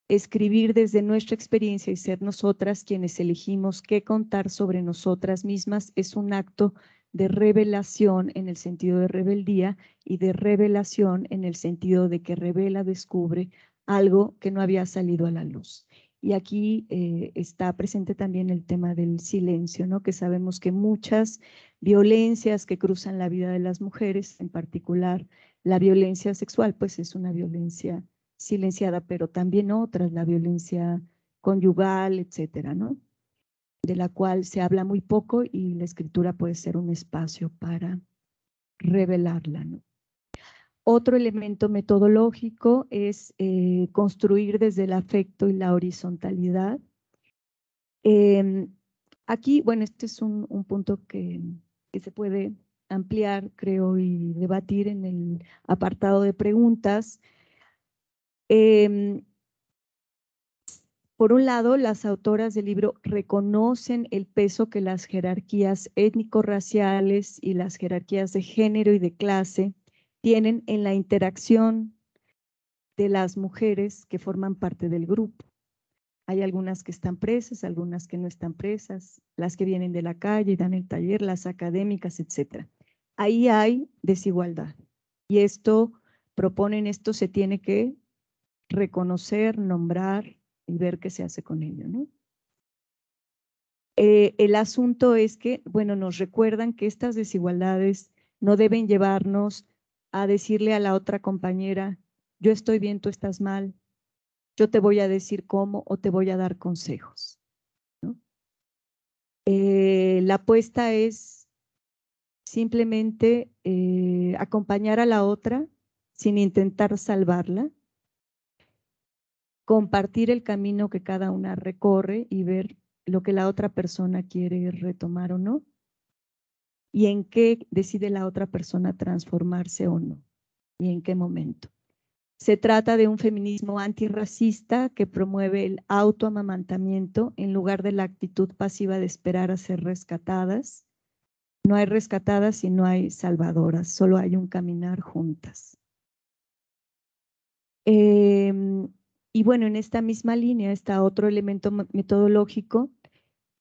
Escribir desde nuestra experiencia y ser nosotras quienes elegimos qué contar sobre nosotras mismas es un acto de revelación en el sentido de rebeldía y de revelación en el sentido de que revela, descubre algo que no había salido a la luz. Y aquí eh, está presente también el tema del silencio, ¿no? que sabemos que muchas violencias que cruzan la vida de las mujeres, en particular la violencia sexual, pues es una violencia silenciada, pero también otras, la violencia conyugal, etcétera, ¿no? de la cual se habla muy poco y la escritura puede ser un espacio para revelarla. ¿no? Otro elemento metodológico es eh, construir desde el afecto y la horizontalidad. Em, aquí, bueno, este es un, punto que, se puede ampliar, creo, y debatir en el apartado de preguntas. Em, por un lado, las autoras del libro reconocen el peso que las jerarquías étnico-raciales y las jerarquías de género y de clase tienen en la interacción de las mujeres que forman parte del grupo. Hay algunas que están presas, algunas que no están presas, las que vienen de la calle y dan el taller, las académicas, etc. Ahí hay desigualdad. Y esto, proponen esto, se tiene que reconocer, nombrar y ver qué se hace con ello. ¿no? Eh, el asunto es que, bueno, nos recuerdan que estas desigualdades no deben llevarnos a decirle a la otra compañera, yo estoy bien, tú estás mal, yo te voy a decir cómo o te voy a dar consejos. Eh, la apuesta es simplemente eh, acompañar a la otra sin intentar salvarla, compartir el camino que cada una recorre y ver lo que la otra persona quiere retomar o no y en qué decide la otra persona transformarse o no y en qué momento. Se trata de un feminismo antirracista que promueve el autoamamantamiento en lugar de la actitud pasiva de esperar a ser rescatadas. No hay rescatadas y no hay salvadoras, solo hay un caminar juntas. Em, y bueno, en esta misma línea está otro elemento metodológico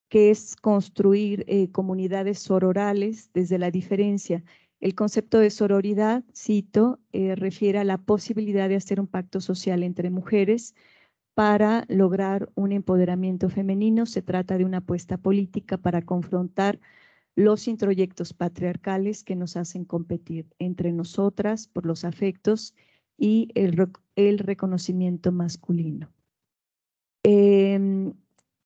que es construir eh, comunidades sororales desde la diferencia. El concepto de sororidad, cito, eh, refiere a la posibilidad de hacer un pacto social entre mujeres para lograr un empoderamiento femenino. Se trata de una apuesta política para confrontar los introyectos patriarcales que nos hacen competir entre nosotras por los afectos y el, el reconocimiento masculino. Eh,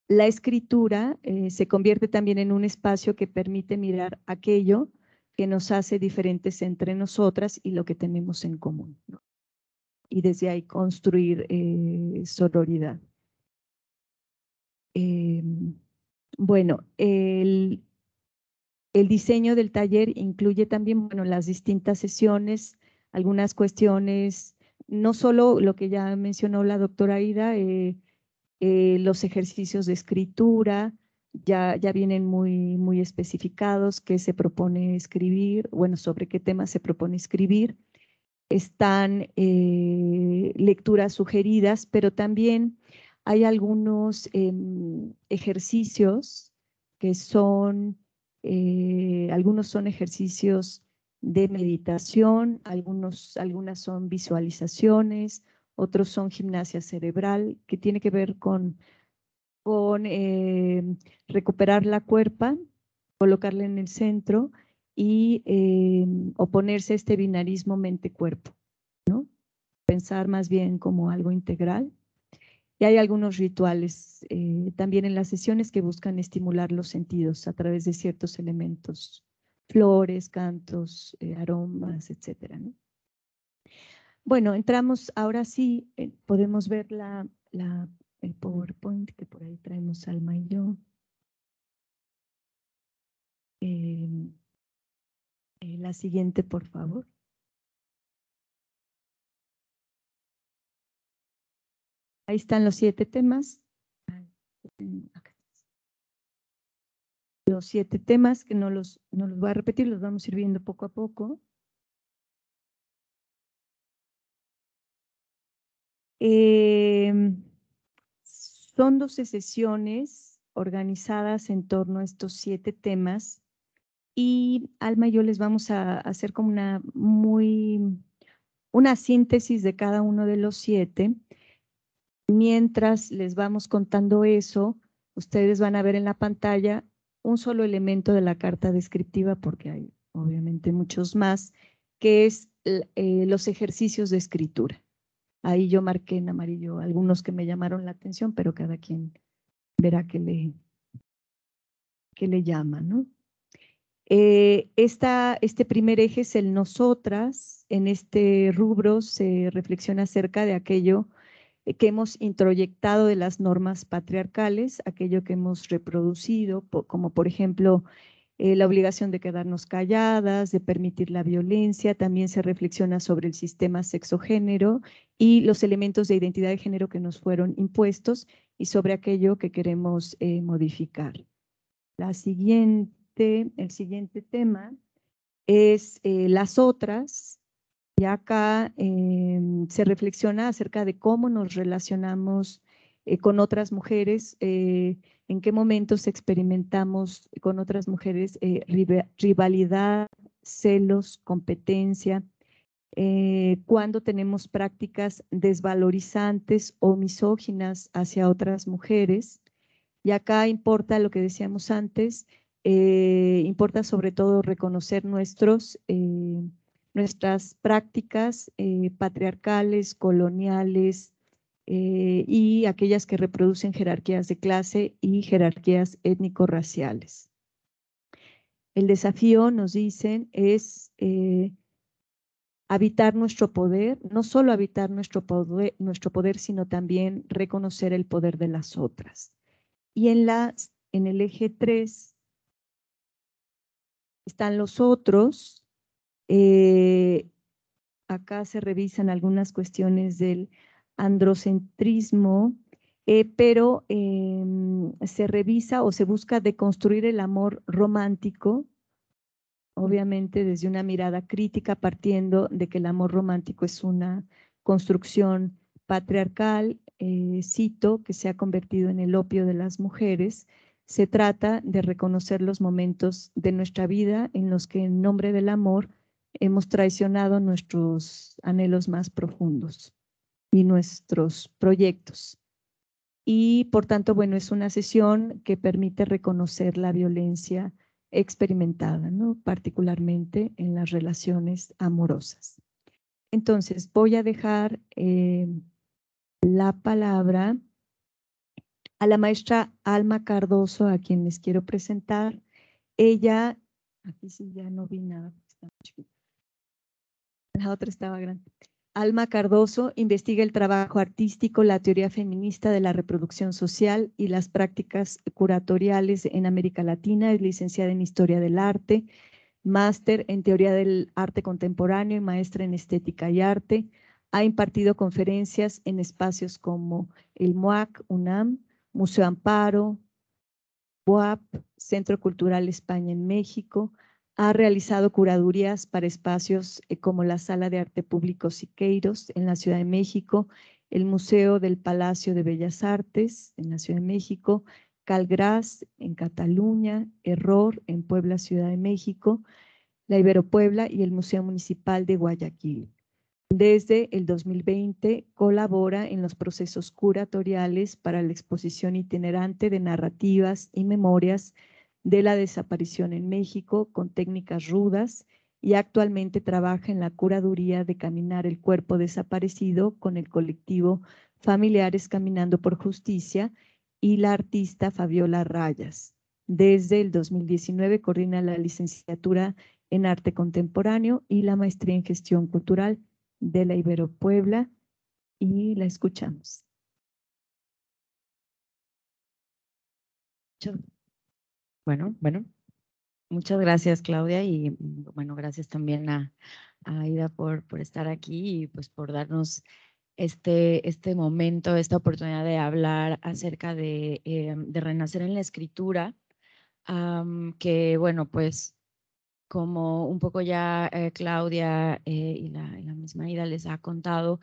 la escritura eh, se convierte también en un espacio que permite mirar aquello que nos hace diferentes entre nosotras y lo que tenemos en común. Y desde ahí construir eh, sororidad. Em, bueno, el, diseño del taller incluye también bueno, las distintas sesiones, algunas cuestiones, no solo lo que ya mencionó la doctora Ida, eh, eh, los ejercicios de escritura ya, ya vienen muy, muy especificados, qué se propone escribir, bueno, sobre qué temas se propone escribir. Están eh, lecturas sugeridas, pero también hay algunos em, ejercicios que son, eh, algunos son ejercicios de meditación, algunos, algunas son visualizaciones, otros son gimnasia cerebral, que tiene que ver con, con eh, recuperar la cuerpa, colocarla en el centro y eh, oponerse a este binarismo mente-cuerpo, ¿no? Pensar más bien como algo integral. Y hay algunos rituales eh, también en las sesiones que buscan estimular los sentidos a través de ciertos elementos, flores, cantos, aromas, etcétera. ¿no? Bueno, entramos, ahora sí eh, podemos ver la, la, el PowerPoint que por ahí traemos Alma y yo. Em, eh, la siguiente, por favor. Ahí están los siete temas. Mm, los siete temas que no los, no los voy a repetir, los vamos a ir viendo poco a poco. Em, son 12 sesiones organizadas en torno a estos siete temas y Alma y yo les vamos a hacer como una muy una síntesis de cada uno de los siete. Mientras les vamos contando eso, ustedes van a ver en la pantalla un solo elemento de la carta descriptiva, porque hay obviamente muchos más, que es eh, los ejercicios de escritura. Ahí yo marqué en amarillo algunos que me llamaron la atención, pero cada quien verá que le, le llama, ¿no? Eh, esta, este primer eje es el nosotras. En este rubro se reflexiona acerca de aquello que hemos introyectado de las normas patriarcales, aquello que hemos reproducido, como por ejemplo eh, la obligación de quedarnos calladas, de permitir la violencia, también se reflexiona sobre el sistema sexo sexogénero y los elementos de identidad de género que nos fueron impuestos y sobre aquello que queremos eh, modificar. La siguiente, el siguiente tema es eh, las otras, y acá em, se reflexiona acerca de cómo nos relacionamos eh, con otras mujeres, eh, en qué momentos experimentamos con otras mujeres eh, rivalidad, celos, competencia, cuando tenemos prácticas desvalorizantes o misóginas hacia otras mujeres. Y acá importa lo que decíamos antes, importa sobre todo reconocer nuestros nuestras prácticas patriarcales, coloniales, eh, y aquellas que reproducen jerarquías de clase y jerarquías étnico-raciales. El desafío, nos dicen, es eh, habitar nuestro poder, no solo habitar nuestro poder, nuestro poder, sino también reconocer el poder de las otras. Y en, en el eje 3 están los otros. Eh, acá se revisan algunas cuestiones del androcentrismo, eh, pero em, se revisa o se busca deconstruir el amor romántico, obviamente desde una mirada crítica, partiendo de que el amor romántico es una construcción patriarcal, eh, cito, que se ha convertido en el opio de las mujeres. Se trata de reconocer los momentos de nuestra vida en los que en nombre del amor hemos traicionado nuestros anhelos más profundos y nuestros proyectos. Y por tanto, bueno, es una sesión que permite reconocer la violencia experimentada, ¿no? particularmente en las relaciones amorosas. Entonces, voy a dejar eh, la palabra a la maestra Alma Cardoso, a quien les quiero presentar. Ella, aquí sí ya no vi nada, La otra estaba grande. Alma Cardoso investiga el trabajo artístico, la teoría feminista de la reproducción social y las prácticas curatoriales en América Latina. Es licenciada en Historia del Arte, máster en Teoría del Arte Contemporáneo y maestra en Estética y Arte. Ha impartido conferencias en espacios como el MOAC, UNAM, Museo Amparo, BOAP, Centro Cultural España en México, ha realizado curadurías para espacios eh, como la Sala de Arte Público Siqueiros en la Ciudad de México, el Museo del Palacio de Bellas Artes en la Ciudad de México, Calgras en Cataluña, Error en Puebla, Ciudad de México, la Ibero Puebla y el Museo Municipal de Guayaquil. Desde el 2020 colabora en los procesos curatoriales para la exposición itinerante de narrativas y memorias de la desaparición en México con técnicas rudas y actualmente trabaja en la curaduría de Caminar el Cuerpo Desaparecido con el colectivo Familiares Caminando por Justicia y la artista Fabiola Rayas. Desde el 2019 coordina la licenciatura en Arte Contemporáneo y la maestría en Gestión Cultural de la Ibero Puebla y la escuchamos. Bueno, bueno. Muchas gracias, Claudia, y bueno, gracias también a, a Aida por, por estar aquí y pues por darnos este, este momento, esta oportunidad de hablar acerca de, eh, renacer en la escritura, que bueno, pues como un poco ya eh, Claudia eh, y, la, y, la, misma Ida les ha contado,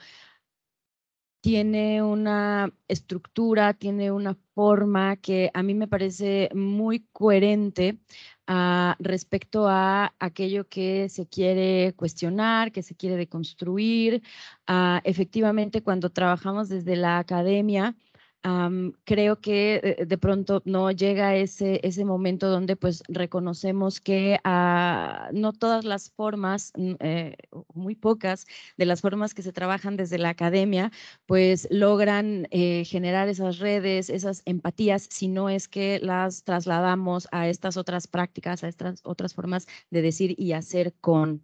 tiene una estructura, tiene una forma que a mí me parece muy coherente ah, respecto a aquello que se quiere cuestionar, que se quiere deconstruir. Ah, efectivamente, cuando trabajamos desde la academia, creo que eh, de pronto no llega ese, ese momento donde pues reconocemos que ah, no todas las formas, mm, eh, muy pocas de las formas que se trabajan desde la academia, pues logran eh, generar esas redes, esas empatías, si no es que las trasladamos a estas otras prácticas, a estas otras formas de decir y hacer con.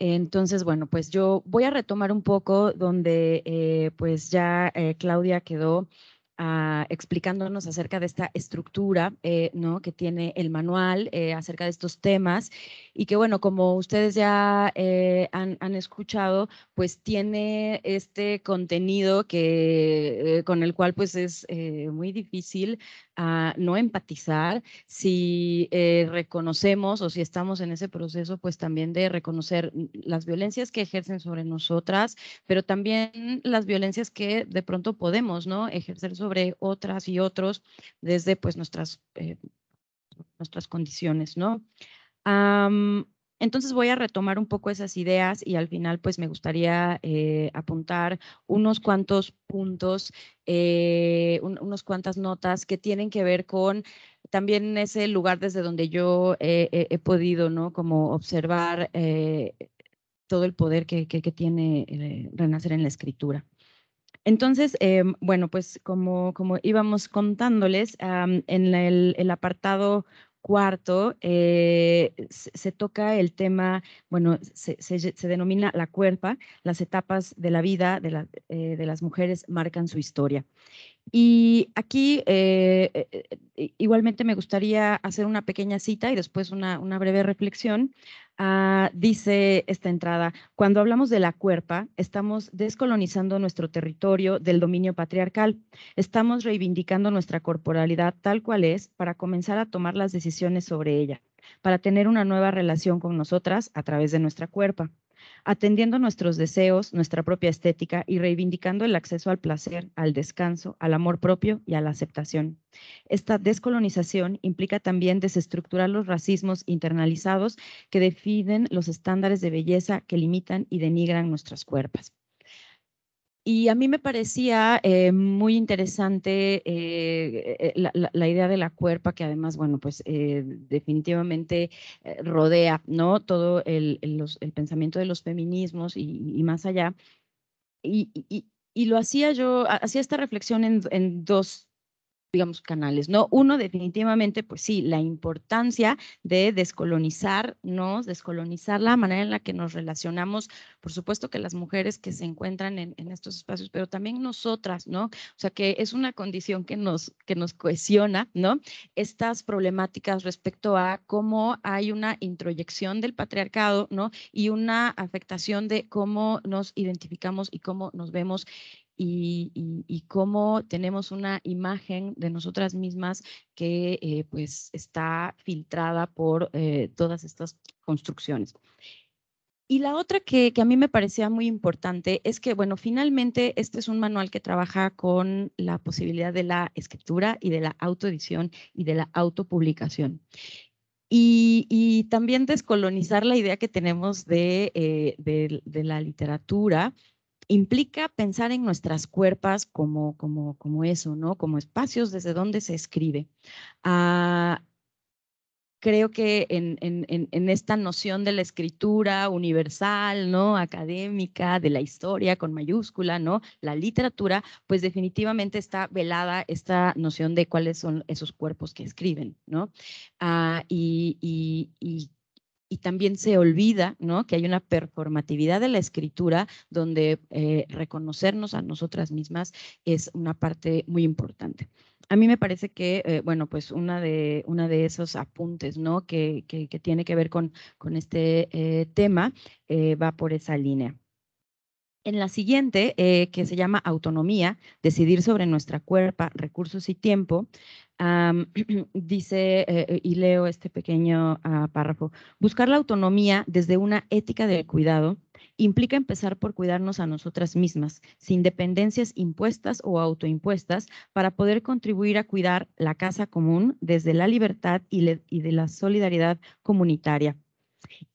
Entonces, bueno, pues yo voy a retomar un poco donde eh, pues ya eh, Claudia quedó ah, explicándonos acerca de esta estructura eh, ¿no? que tiene el manual, acerca de estos temas y que bueno, como ustedes ya han, escuchado, pues tiene este contenido que, con el cual pues es muy difícil no empatizar, si eh, reconocemos o si estamos en ese proceso, pues también de reconocer las violencias que ejercen sobre nosotras, pero también las violencias que de pronto podemos, ¿no? Ejercer sobre otras y otros desde pues nuestras, eh, nuestras condiciones, ¿no? Entonces voy a retomar un poco esas ideas y al final pues me gustaría eh, apuntar unos cuantos puntos, eh, unos cuantas notas que tienen que ver con también ese lugar desde donde yo he podido, ¿no? Como observar eh, todo el poder que, tiene eh, renacer en la escritura. Entonces, bueno, pues como, como íbamos contándoles, en el, apartado cuarto, eh, se, toca el tema, bueno, se, denomina la cuerpa, las etapas de la vida de, eh, las mujeres marcan su historia. Y aquí eh, igualmente me gustaría hacer una pequeña cita y después una, una breve reflexión Ah, dice esta entrada, cuando hablamos de la cuerpa, estamos descolonizando nuestro territorio del dominio patriarcal, estamos reivindicando nuestra corporalidad tal cual es para comenzar a tomar las decisiones sobre ella, para tener una nueva relación con nosotras a través de nuestra cuerpa atendiendo nuestros deseos, nuestra propia estética y reivindicando el acceso al placer, al descanso, al amor propio y a la aceptación. Esta descolonización implica también desestructurar los racismos internalizados que definen los estándares de belleza que limitan y denigran nuestras cuerpos. Y a mí me parecía eh, muy interesante eh, eh, la, idea de la cuerpa, que además, bueno, pues definitivamente rodea, ¿no? Todo el, pensamiento de los feminismos y, más allá. Y, lo hacía yo, hacía esta reflexión en, en dos digamos, canales, ¿no? Uno, definitivamente, pues sí, la importancia de descolonizarnos, descolonizar la manera en la que nos relacionamos, por supuesto que las mujeres que se encuentran en, estos espacios, pero también nosotras, ¿no? O sea, que es una condición que nos, que nos cohesiona, ¿no? Estas problemáticas respecto a cómo hay una introyección del patriarcado, ¿no? Y una afectación de cómo nos identificamos y cómo nos vemos y, cómo tenemos una imagen de nosotras mismas que eh, pues está filtrada por eh, todas estas construcciones. Y la otra que, a mí me parecía muy importante es que, bueno, finalmente este es un manual que trabaja con la posibilidad de la escritura y de la autoedición y de la autopublicación. Y, y también descolonizar la idea que tenemos de eh, la literatura implica pensar en nuestras cuerpas como, como, como eso, ¿no? Como espacios desde donde se escribe. Ah, creo que en, en, esta noción de la escritura universal, ¿no? Académica, de la historia con mayúscula, ¿no? La literatura, pues definitivamente está velada esta noción de cuáles son esos cuerpos que escriben, ¿no? Ah, y, y, y y también se olvida, Que hay una performatividad de la escritura donde eh, reconocernos a nosotras mismas es una parte muy importante. A mí me parece que, eh, bueno, pues una de, una de esos apuntes, ¿no? Que, tiene que ver con, con este eh, tema va por esa línea. En la siguiente, eh, que se llama autonomía, decidir sobre nuestra Cuerpa, recursos y tiempo, dice, eh, eh, y leo este pequeño ah, párrafo, buscar la autonomía desde una ética del cuidado implica empezar por cuidarnos a nosotras mismas, sin dependencias impuestas o autoimpuestas, para poder contribuir a cuidar la casa común desde la libertad y de la solidaridad comunitaria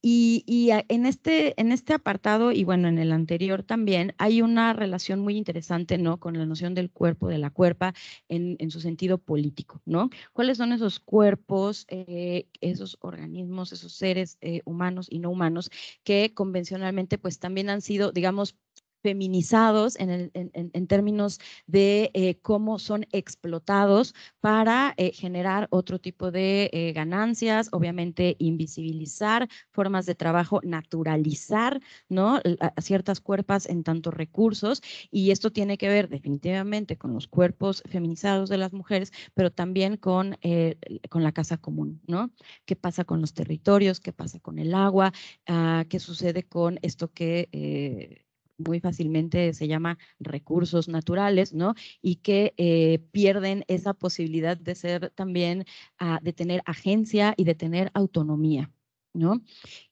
y, en, este, en este apartado, y bueno, en el anterior también, hay una relación muy interesante, ¿no? Con la noción del cuerpo, de la cuerpa, en, en su sentido político, ¿no? ¿Cuáles son esos cuerpos, eh, esos organismos, esos seres eh, humanos y no humanos que convencionalmente, pues también han sido, digamos, feminizados en, términos de eh, cómo son explotados para eh, generar otro tipo de eh, ganancias, obviamente invisibilizar formas de trabajo, naturalizar ciertas cuerpas en tantos recursos y esto tiene que ver definitivamente con los cuerpos feminizados de las mujeres, pero también con, la casa común, ¿no? ¿Qué pasa con los territorios? ¿Qué pasa con el agua? Ah, ¿Qué sucede con esto que muy fácilmente se llama recursos naturales, ¿no? Y que eh, pierden esa posibilidad de ser también, ah, de tener agencia y de tener autonomía.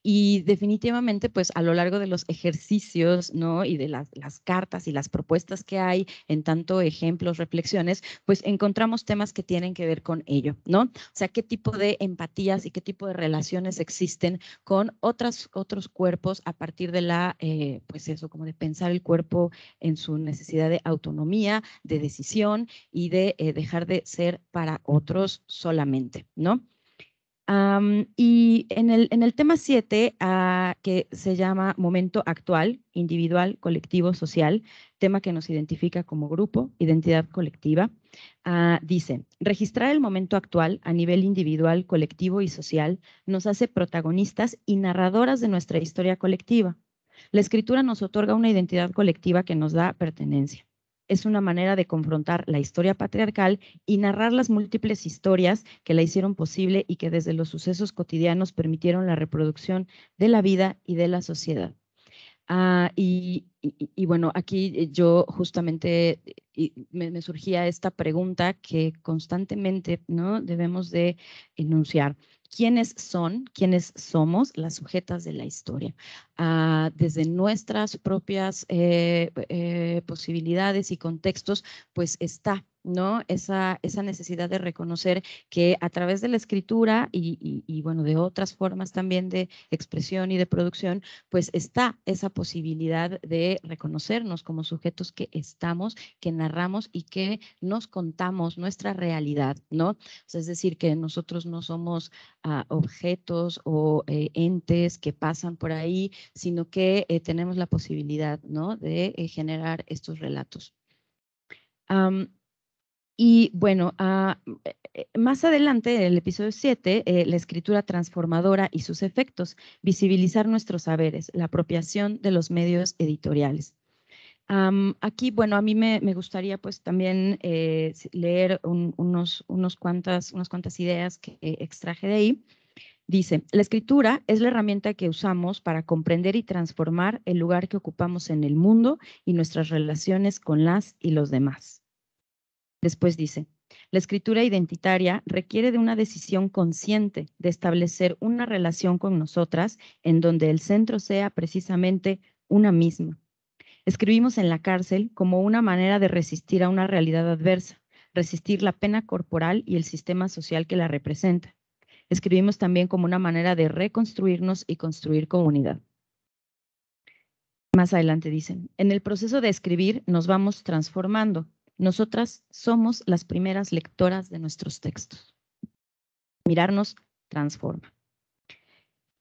Y definitivamente, pues a lo largo de los ejercicios, ¿no? Y de las, cartas y las propuestas que hay en tanto ejemplos, reflexiones, pues encontramos temas que tienen que ver con ello, ¿no? O sea, qué tipo de empatías y qué tipo de relaciones existen con otras, otros cuerpos a partir de la, eh, pues eso, como de pensar el cuerpo en su necesidad de autonomía, de decisión y de eh, dejar de ser para otros solamente, ¿no? y en el, tema 7, ah, que se llama momento actual, individual, colectivo, social, tema que nos identifica como grupo, identidad colectiva, ah, dice, registrar el momento actual a nivel individual, colectivo y social nos hace protagonistas y narradoras de nuestra historia colectiva. La escritura nos otorga una identidad colectiva que nos da pertenencia es una manera de confrontar la historia patriarcal y narrar las múltiples historias que la hicieron posible y que desde los sucesos cotidianos permitieron la reproducción de la vida y de la sociedad. Ah, y, bueno, aquí yo justamente me, me, surgía esta pregunta que constantemente ¿no? debemos de enunciar quiénes son, quiénes somos las sujetas de la historia, ah, desde nuestras propias eh, eh, posibilidades y contextos, pues está esa, esa necesidad de reconocer que a través de la escritura y, bueno, de otras formas también de expresión y de producción, pues está esa posibilidad de reconocernos como sujetos que estamos, que narramos y que nos contamos nuestra realidad, ¿no? es decir, que nosotros no somos ah, objetos o eh, entes que pasan por ahí, sino que eh, tenemos la posibilidad, ¿no? De eh, generar estos relatos. Y bueno, ah, eh, eh, más adelante, en el episodio 7, eh, la escritura transformadora y sus efectos, visibilizar nuestros saberes, la apropiación de los medios editoriales. aquí, bueno, a mí me, gustaría pues también leer unos, unas cuantas ideas que extraje de ahí. Dice, la escritura es la herramienta que usamos para comprender y transformar el lugar que ocupamos en el mundo y nuestras relaciones con las y los demás. Después dice, la escritura identitaria requiere de una decisión consciente de establecer una relación con nosotras en donde el centro sea precisamente una misma. Escribimos en la cárcel como una manera de resistir a una realidad adversa, resistir la pena corporal y el sistema social que la representa. Escribimos también como una manera de reconstruirnos y construir comunidad. Más adelante dicen, en el proceso de escribir nos vamos transformando, nosotras somos las primeras lectoras de nuestros textos. Mirarnos transforma.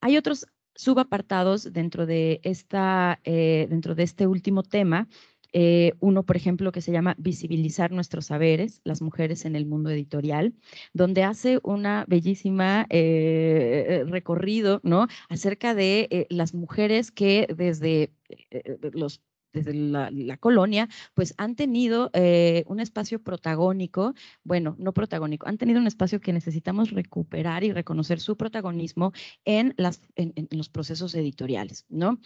Hay otros subapartados dentro de, esta, eh, dentro de este último tema. Eh, uno, por ejemplo, que se llama Visibilizar nuestros saberes, las mujeres en el mundo editorial, donde hace una bellísima eh, recorrido ¿no? acerca de las mujeres que desde los desde la, colonia, pues han tenido eh, un espacio protagónico, bueno, no protagónico, han tenido un espacio que necesitamos recuperar y reconocer su protagonismo en, los procesos editoriales, ¿no?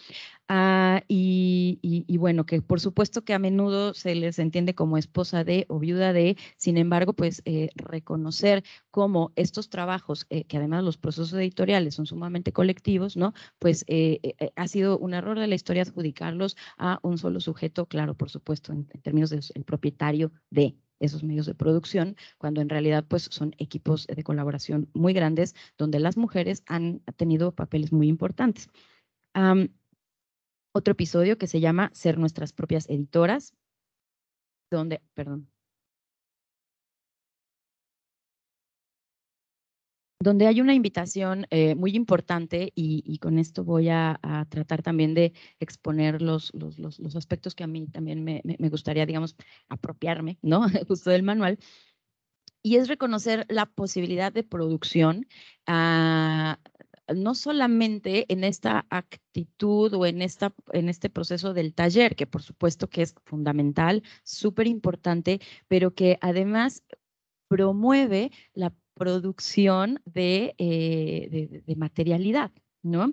Ah, y, bueno, que por supuesto que a menudo se les entiende como esposa de o viuda de, sin embargo, pues eh, reconocer cómo estos trabajos, eh, que además los procesos editoriales son sumamente colectivos, ¿no? Pues ha sido un error de la historia adjudicarlos a un solo sujeto, claro, por supuesto, en, términos del propietario de esos medios de producción, cuando en realidad pues son equipos de colaboración muy grandes donde las mujeres han tenido papeles muy importantes. otro episodio que se llama Ser nuestras propias editoras, donde, perdón, donde hay una invitación eh, muy importante y, con esto voy a, tratar también de exponer los, los, aspectos que a mí también me, me gustaría, digamos, apropiarme, ¿no? Justo del manual, y es reconocer la posibilidad de producción, ah, no solamente en esta actitud o en, esta, en este proceso del taller, que por supuesto que es fundamental, súper importante, pero que además promueve la producción eh, de, materialidad, ¿no?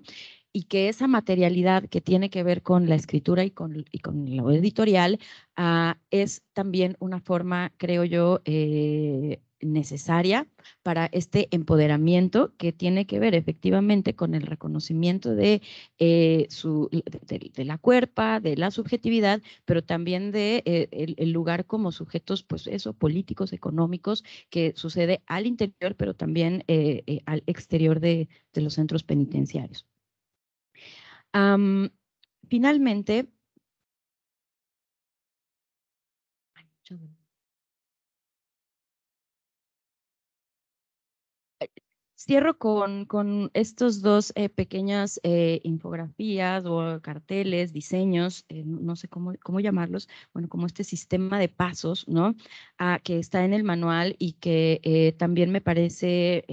y que esa materialidad que tiene que ver con la escritura y con, y con lo editorial ah, es también una forma, creo yo, eh, necesaria para este empoderamiento que tiene que ver efectivamente con el reconocimiento de, eh, su, de, la cuerpa, de la subjetividad, pero también de eh, el, lugar como sujetos, pues eso, políticos, económicos, que sucede al interior, pero también eh, al exterior de, los centros penitenciarios. finalmente, Cierro con, con estos dos eh, pequeñas eh, infografías o carteles, diseños, eh, no sé cómo, cómo, llamarlos, bueno, como este sistema de pasos, ¿no? Ah, que está en el manual y que también me parece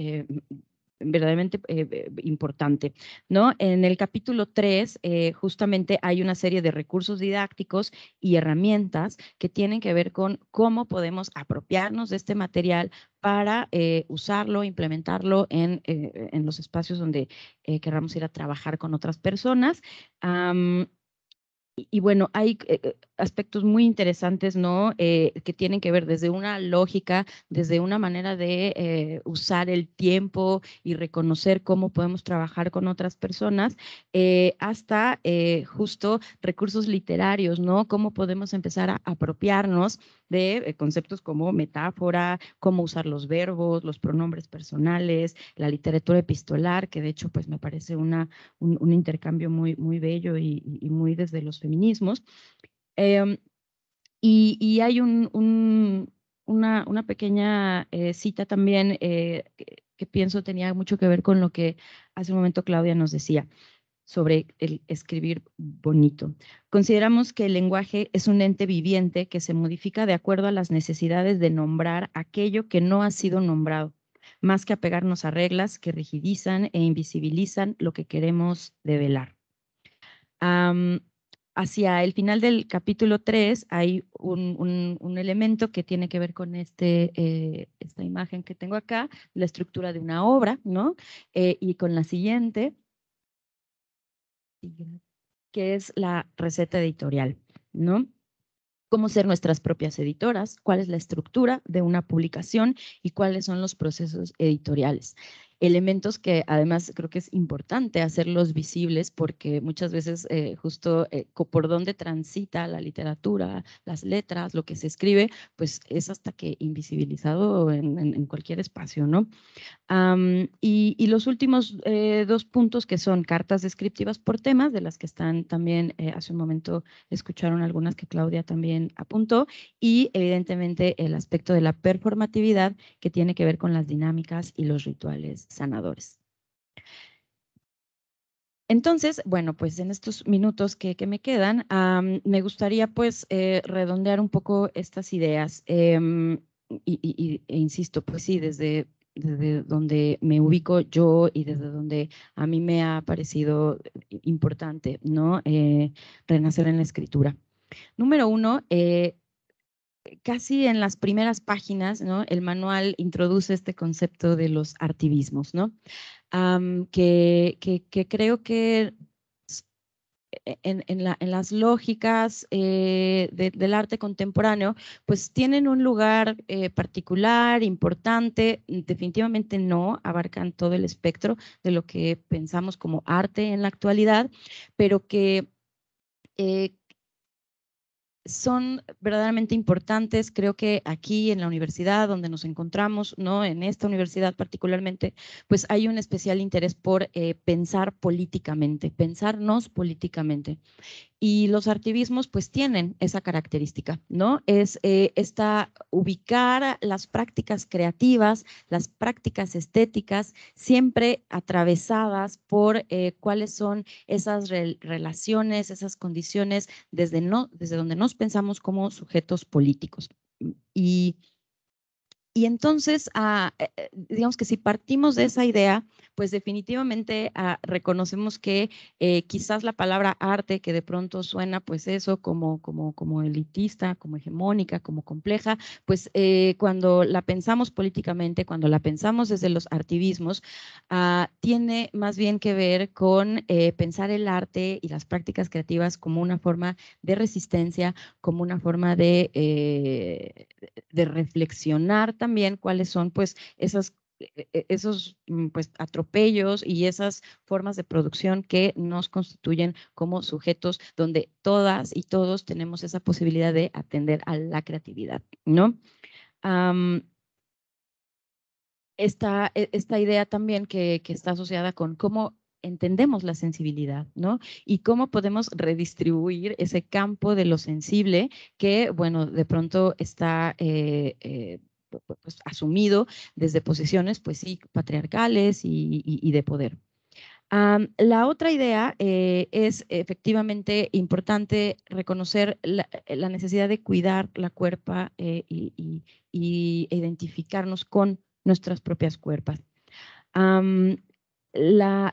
verdaderamente eh, eh, importante. ¿no? En el capítulo 3, eh, justamente hay una serie de recursos didácticos y herramientas que tienen que ver con cómo podemos apropiarnos de este material para usarlo, implementarlo en, los espacios donde queramos ir a trabajar con otras personas. y bueno, hay, aspectos muy interesantes, ¿no? Eh, que tienen que ver desde una lógica, desde una manera de eh, usar el tiempo y reconocer cómo podemos trabajar con otras personas, eh, hasta justo recursos literarios, ¿no? Cómo podemos empezar a apropiarnos de conceptos como metáfora, cómo usar los verbos, los pronombres personales, la literatura epistolar, que de hecho pues me parece una, un, intercambio muy, muy bello y, y muy desde los feminismos. Em, y, hay un, una, una, pequeña eh, cita también eh, que, pienso tenía mucho que ver con lo que hace un momento Claudia nos decía sobre el escribir bonito. Consideramos que el lenguaje es un ente viviente que se modifica de acuerdo a las necesidades de nombrar aquello que no ha sido nombrado, más que apegarnos a reglas que rigidizan e invisibilizan lo que queremos develar hacia el final del capítulo 3 hay un, elemento que tiene que ver con este, eh, esta imagen que tengo acá, la estructura de una obra, ¿no? Eh, y con la siguiente, que es la receta editorial, ¿no? cómo ser nuestras propias editoras, cuál es la estructura de una publicación y cuáles son los procesos editoriales elementos que además creo que es importante hacerlos visibles porque muchas veces eh, justo eh, por dónde transita la literatura, las letras, lo que se escribe, pues es hasta que invisibilizado en, cualquier espacio, ¿no? y, los últimos eh, dos puntos que son cartas descriptivas por temas, de las que están también hace un momento escucharon algunas que Claudia también apuntó, y evidentemente el aspecto de la performatividad que tiene que ver con las dinámicas y los rituales sanadores. Entonces, bueno, pues en estos minutos que, me quedan, me gustaría pues eh, redondear un poco estas ideas. Em, y, e insisto, pues sí, desde, donde me ubico yo y desde donde a mí me ha parecido importante, ¿no? Eh, renacer en la escritura. Número uno, eh, casi en las primeras páginas, ¿no? El manual introduce este concepto de los artivismos, ¿no? que, creo que e, en, las lógicas eh, del arte contemporáneo, pues tienen un lugar eh, particular, importante, definitivamente no abarcan todo el espectro de lo que pensamos como arte en la actualidad, pero que eh, son verdaderamente importantes. Creo que aquí en la universidad donde nos encontramos, ¿no? en esta universidad particularmente, pues hay un especial interés por eh, pensar políticamente, pensarnos políticamente y los artivismos pues tienen esa característica, ¿no? Es eh, esta ubicar las prácticas creativas, las prácticas estéticas, siempre atravesadas por eh, cuáles son esas relaciones, esas condiciones desde, no, desde donde nos pensamos como sujetos políticos. Y, entonces, ah, eh, digamos que si partimos de esa idea, pues definitivamente ah, reconocemos que eh, quizás la palabra arte, que de pronto suena pues eso como, como, como elitista, como hegemónica, como compleja, pues eh, cuando la pensamos políticamente, cuando la pensamos desde los artivismos, ah, tiene más bien que ver con eh, pensar el arte y las prácticas creativas como una forma de resistencia, como una forma de, de reflexionar también cuáles son pues esas e, e, e, esos mm, pues, atropellos y esas formas de producción que nos constituyen como sujetos donde todas y todos tenemos esa posibilidad de atender a la creatividad, ¿no? esta, idea también que, está asociada con cómo entendemos la sensibilidad, ¿no? Y cómo podemos redistribuir ese campo de lo sensible que, bueno, de pronto está eh, eh, pues, asumido desde posiciones, pues sí, patriarcales y, de poder. la otra idea eh, es efectivamente importante reconocer eh, la, necesidad de cuidar la cuerpa eh, y, identificarnos con nuestras propias cuerpas. La,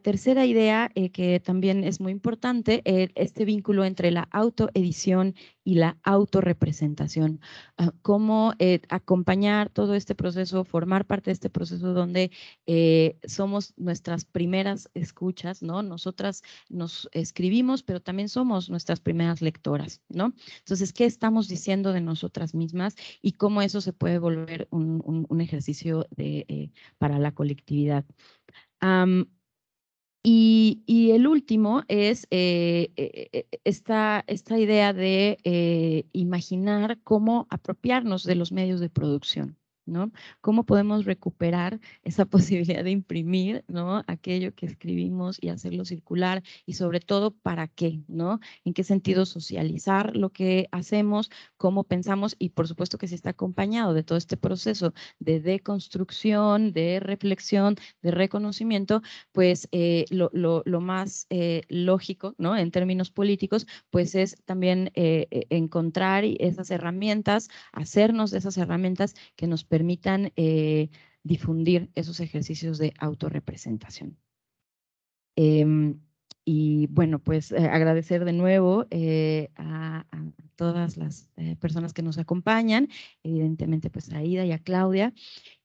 tercera idea, eh, que también es muy importante, eh, este vínculo entre la autoedición y la autorrepresentación. Ah, cómo eh, acompañar todo este proceso, formar parte de este proceso donde eh, somos nuestras primeras escuchas, ¿no? Nosotras nos escribimos, pero también somos nuestras primeras lectoras, ¿no? Entonces, ¿qué estamos diciendo de nosotras mismas y cómo eso se puede volver un, ejercicio para la colectividad? y, el último es eh, eh, eh, esta, esta, idea de imaginar cómo apropiarnos de los medios de producción. ¿Cómo podemos recuperar esa posibilidad de imprimir, ¿no? Aquello que escribimos y hacerlo circular y sobre todo para qué, ¿no? ¿En qué sentido socializar lo que hacemos, cómo pensamos y por supuesto que si está acompañado de todo este proceso de deconstrucción, de reflexión, de reconocimiento, pues eh, lo, más eh, lógico, ¿no? En términos políticos, pues es también eh, e, encontrar esas herramientas, hacernos de esas herramientas que nos permiten permitan eh, difundir esos ejercicios de autorrepresentación. Em, y bueno, pues eh, agradecer de nuevo eh, a, todas las personas que nos acompañan, evidentemente pues a Ida y a Claudia.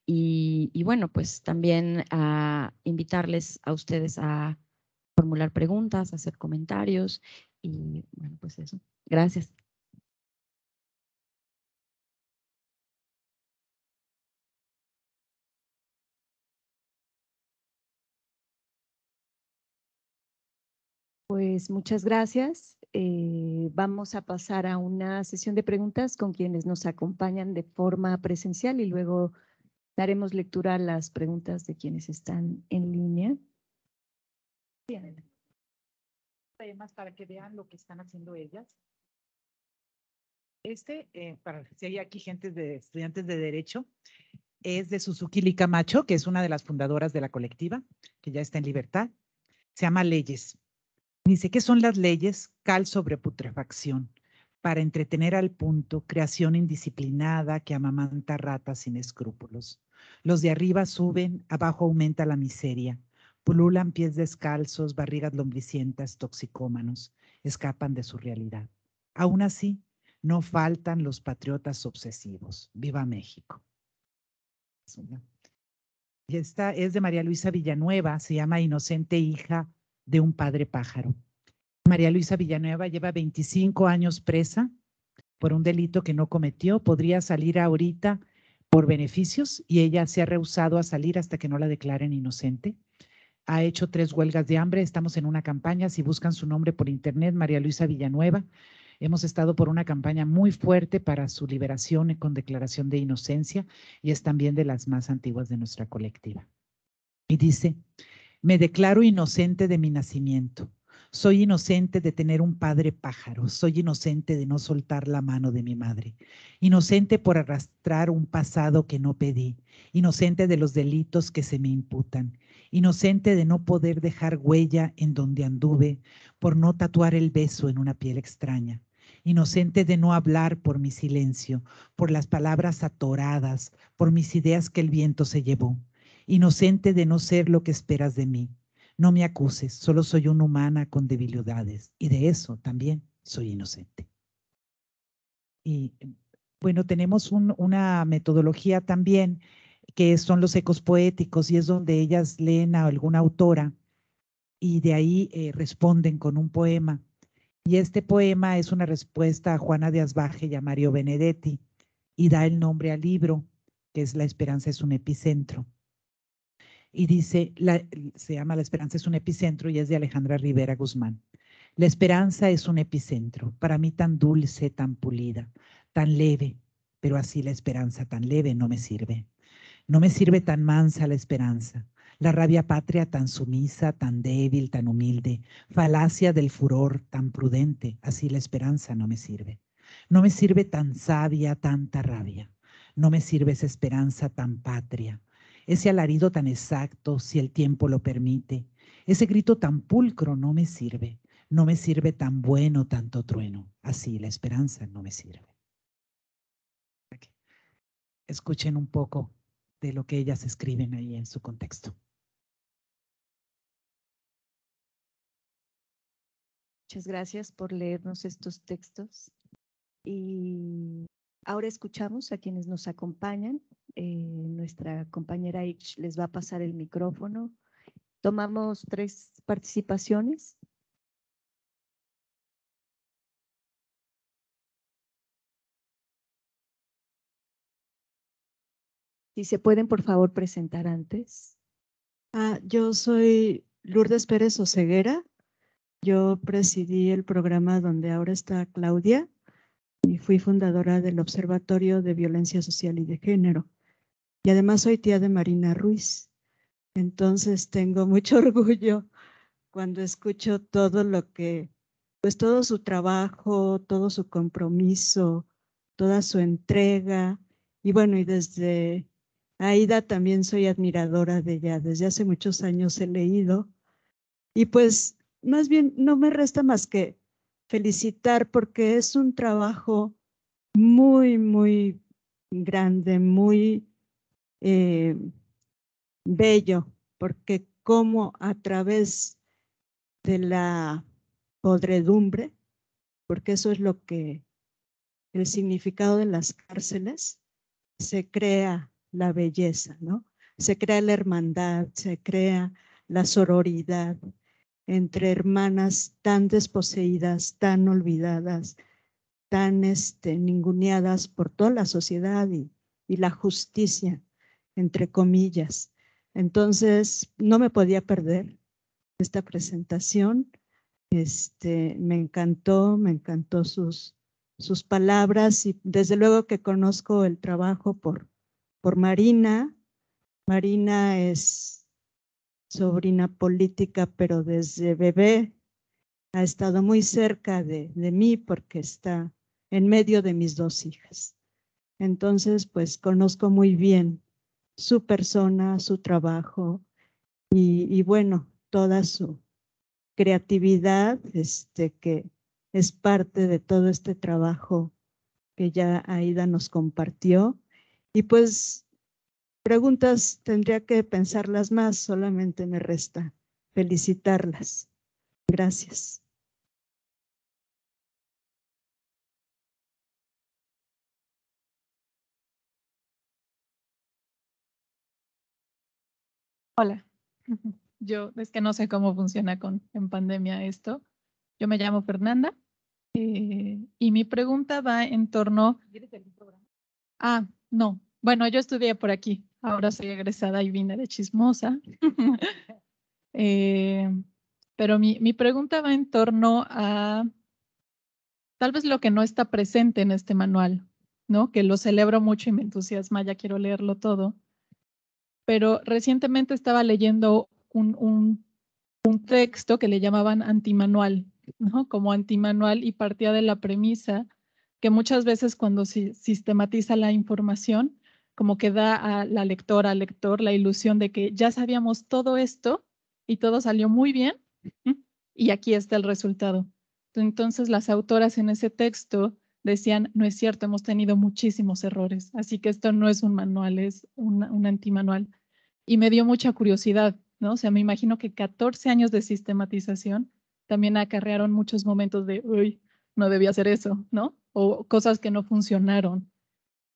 Y, y bueno, pues también a invitarles a ustedes a formular preguntas, hacer comentarios y bueno, pues eso. Gracias. Pues muchas gracias. Eh, vamos a pasar a una sesión de preguntas con quienes nos acompañan de forma presencial y luego daremos lectura a las preguntas de quienes están en línea. Bien. Temas para que vean lo que están haciendo ellas. Este, eh, para si hay aquí gente de estudiantes de Derecho, es de Suzuki Licamacho, que es una de las fundadoras de la colectiva, que ya está en libertad. Se llama Leyes. Dice, ¿qué son las leyes? Cal sobre putrefacción, para entretener al punto, creación indisciplinada que amamanta ratas sin escrúpulos. Los de arriba suben, abajo aumenta la miseria. Pululan pies descalzos, barrigas lombricientas, toxicómanos, escapan de su realidad. Aún así, no faltan los patriotas obsesivos. ¡Viva México! Y esta es de María Luisa Villanueva, se llama Inocente Hija de un padre pájaro. María Luisa Villanueva lleva 25 años presa por un delito que no cometió, podría salir ahorita por beneficios y ella se ha rehusado a salir hasta que no la declaren inocente. Ha hecho tres huelgas de hambre, estamos en una campaña, si buscan su nombre por internet, María Luisa Villanueva, hemos estado por una campaña muy fuerte para su liberación con declaración de inocencia y es también de las más antiguas de nuestra colectiva. Y dice, me declaro inocente de mi nacimiento. Soy inocente de tener un padre pájaro. Soy inocente de no soltar la mano de mi madre. Inocente por arrastrar un pasado que no pedí. Inocente de los delitos que se me imputan. Inocente de no poder dejar huella en donde anduve por no tatuar el beso en una piel extraña. Inocente de no hablar por mi silencio, por las palabras atoradas, por mis ideas que el viento se llevó inocente de no ser lo que esperas de mí. No me acuses, solo soy una humana con debilidades y de eso también soy inocente. Y bueno, tenemos una metodología también que son los ecos poéticos y es donde ellas leen a alguna autora y de ahí eh, responden con un poema. Y este poema es una respuesta a Juana de Asbaje y a Mario Benedetti y da el nombre al libro, que es La esperanza es un epicentro y dice, se llama La esperanza es un epicentro y es de Alejandra Rivera Guzmán. La esperanza es un epicentro, para mí tan dulce, tan pulida, tan leve, pero así la esperanza tan leve no me sirve. No me sirve tan mansa la esperanza, la rabia patria tan sumisa, tan débil, tan humilde, falacia del furor tan prudente, así la esperanza no me sirve. No me sirve tan sabia tanta rabia, no me sirve esa esperanza tan patria, ese alarido tan exacto, si el tiempo lo permite, ese grito tan pulcro no me sirve, no me sirve tan bueno tanto trueno, así la esperanza no me sirve. Escuchen un poco de lo que ellas escriben ahí en su contexto. Muchas gracias por leernos estos textos. Y ahora escuchamos a quienes nos acompañan eh, nuestra compañera Ich les va a pasar el micrófono. Tomamos tres participaciones. Si se pueden, por favor, presentar antes. Ah, yo soy Lourdes Pérez Oceguera. Yo presidí el programa donde ahora está Claudia y fui fundadora del Observatorio de Violencia Social y de Género. Y además soy tía de Marina Ruiz. Entonces tengo mucho orgullo cuando escucho todo lo que, pues todo su trabajo, todo su compromiso, toda su entrega. Y bueno, y desde Aida también soy admiradora de ella. Desde hace muchos años he leído. Y pues más bien no me resta más que felicitar porque es un trabajo muy, muy grande, muy eh, bello, porque como a través de la podredumbre, porque eso es lo que el significado de las cárceles, se crea la belleza, ¿no? Se crea la hermandad, se crea la sororidad entre hermanas tan desposeídas, tan olvidadas, tan este, ninguneadas por toda la sociedad y la justicia entre comillas. Entonces, no me podía perder esta presentación. Este, me encantó, me encantó sus, sus palabras y desde luego que conozco el trabajo por, por Marina. Marina es sobrina política, pero desde bebé ha estado muy cerca de, de mí porque está en medio de mis dos hijas. Entonces, pues conozco muy bien su persona, su trabajo y, bueno, toda su creatividad este, que es parte de todo este trabajo que ya Aida nos compartió. Y pues preguntas tendría que pensarlas más, solamente me resta felicitarlas. Gracias. Hola. Yo es que no sé cómo funciona con, en pandemia esto. Yo me llamo Fernanda eh, y mi pregunta va en torno. Ah, no. Bueno, yo estudié por aquí. Ahora soy egresada y vine de chismosa. Eh, pero mi, mi pregunta va en torno a tal vez lo que no está presente en este manual, ¿no? Que lo celebro mucho y me entusiasma, ya quiero leerlo todo pero recientemente estaba leyendo un, texto que le llamaban antimanual, ¿no? Como antimanual y partía de la premisa que muchas veces cuando se sistematiza la información, como que da a la lectora, al lector, la ilusión de que ya sabíamos todo esto y todo salió muy bien y aquí está el resultado. Entonces las autoras en ese texto decían, no es cierto, hemos tenido muchísimos errores, así que esto no es un manual, es un, un antimanual y me dio mucha curiosidad, ¿no? O sea, me imagino que 14 años de sistematización también acarrearon muchos momentos de, uy, no debía hacer eso, ¿no? O cosas que no funcionaron.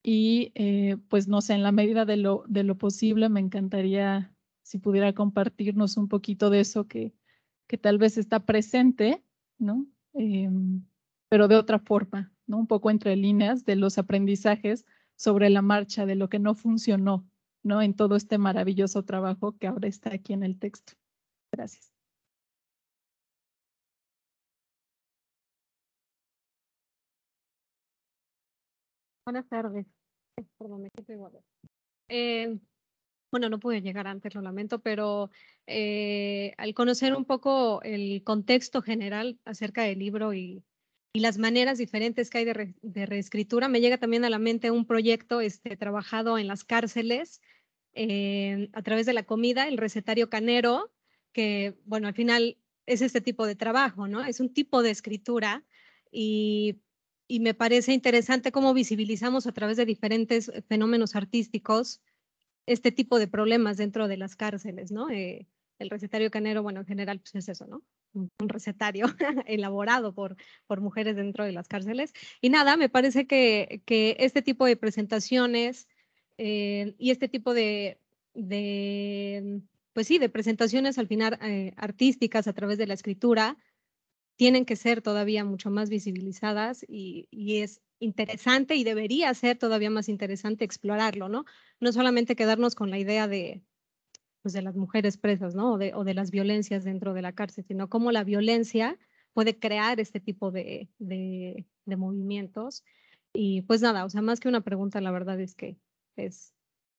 Y eh, pues no sé, en la medida de lo, de lo posible, me encantaría si pudiera compartirnos un poquito de eso que, que tal vez está presente, ¿no? Em, pero de otra forma, ¿no? Un poco entre líneas de los aprendizajes sobre la marcha, de lo que no funcionó, ¿no? En todo este maravilloso trabajo que ahora está aquí en el texto. Gracias. Buenas tardes. Eh, bueno, no pude llegar antes, lo lamento, pero eh, al conocer un poco el contexto general acerca del libro y, y las maneras diferentes que hay de, de, reescritura, me llega también a la mente un proyecto este, trabajado en las cárceles a través de la comida, el recetario canero, que bueno, al final es este tipo de trabajo, ¿no? Es un tipo de escritura y, y me parece interesante cómo visibilizamos a través de diferentes fenómenos artísticos este tipo de problemas dentro de las cárceles, ¿no? Eh, el recetario canero, bueno, en general pues es eso, ¿no? un recetario elaborado por, por mujeres dentro de las cárceles. Y nada, me parece que, que este tipo de presentaciones eh, y este tipo de, pues sí, de presentaciones al final eh, artísticas a través de la escritura tienen que ser todavía mucho más visibilizadas y, es interesante y debería ser todavía más interesante explorarlo, ¿no? No solamente quedarnos con la idea de, pues de las mujeres presas, ¿no? O de, las violencias dentro de la cárcel, sino cómo la violencia puede crear este tipo de, de, de movimientos. Y pues nada, o sea, más que una pregunta, la verdad es que es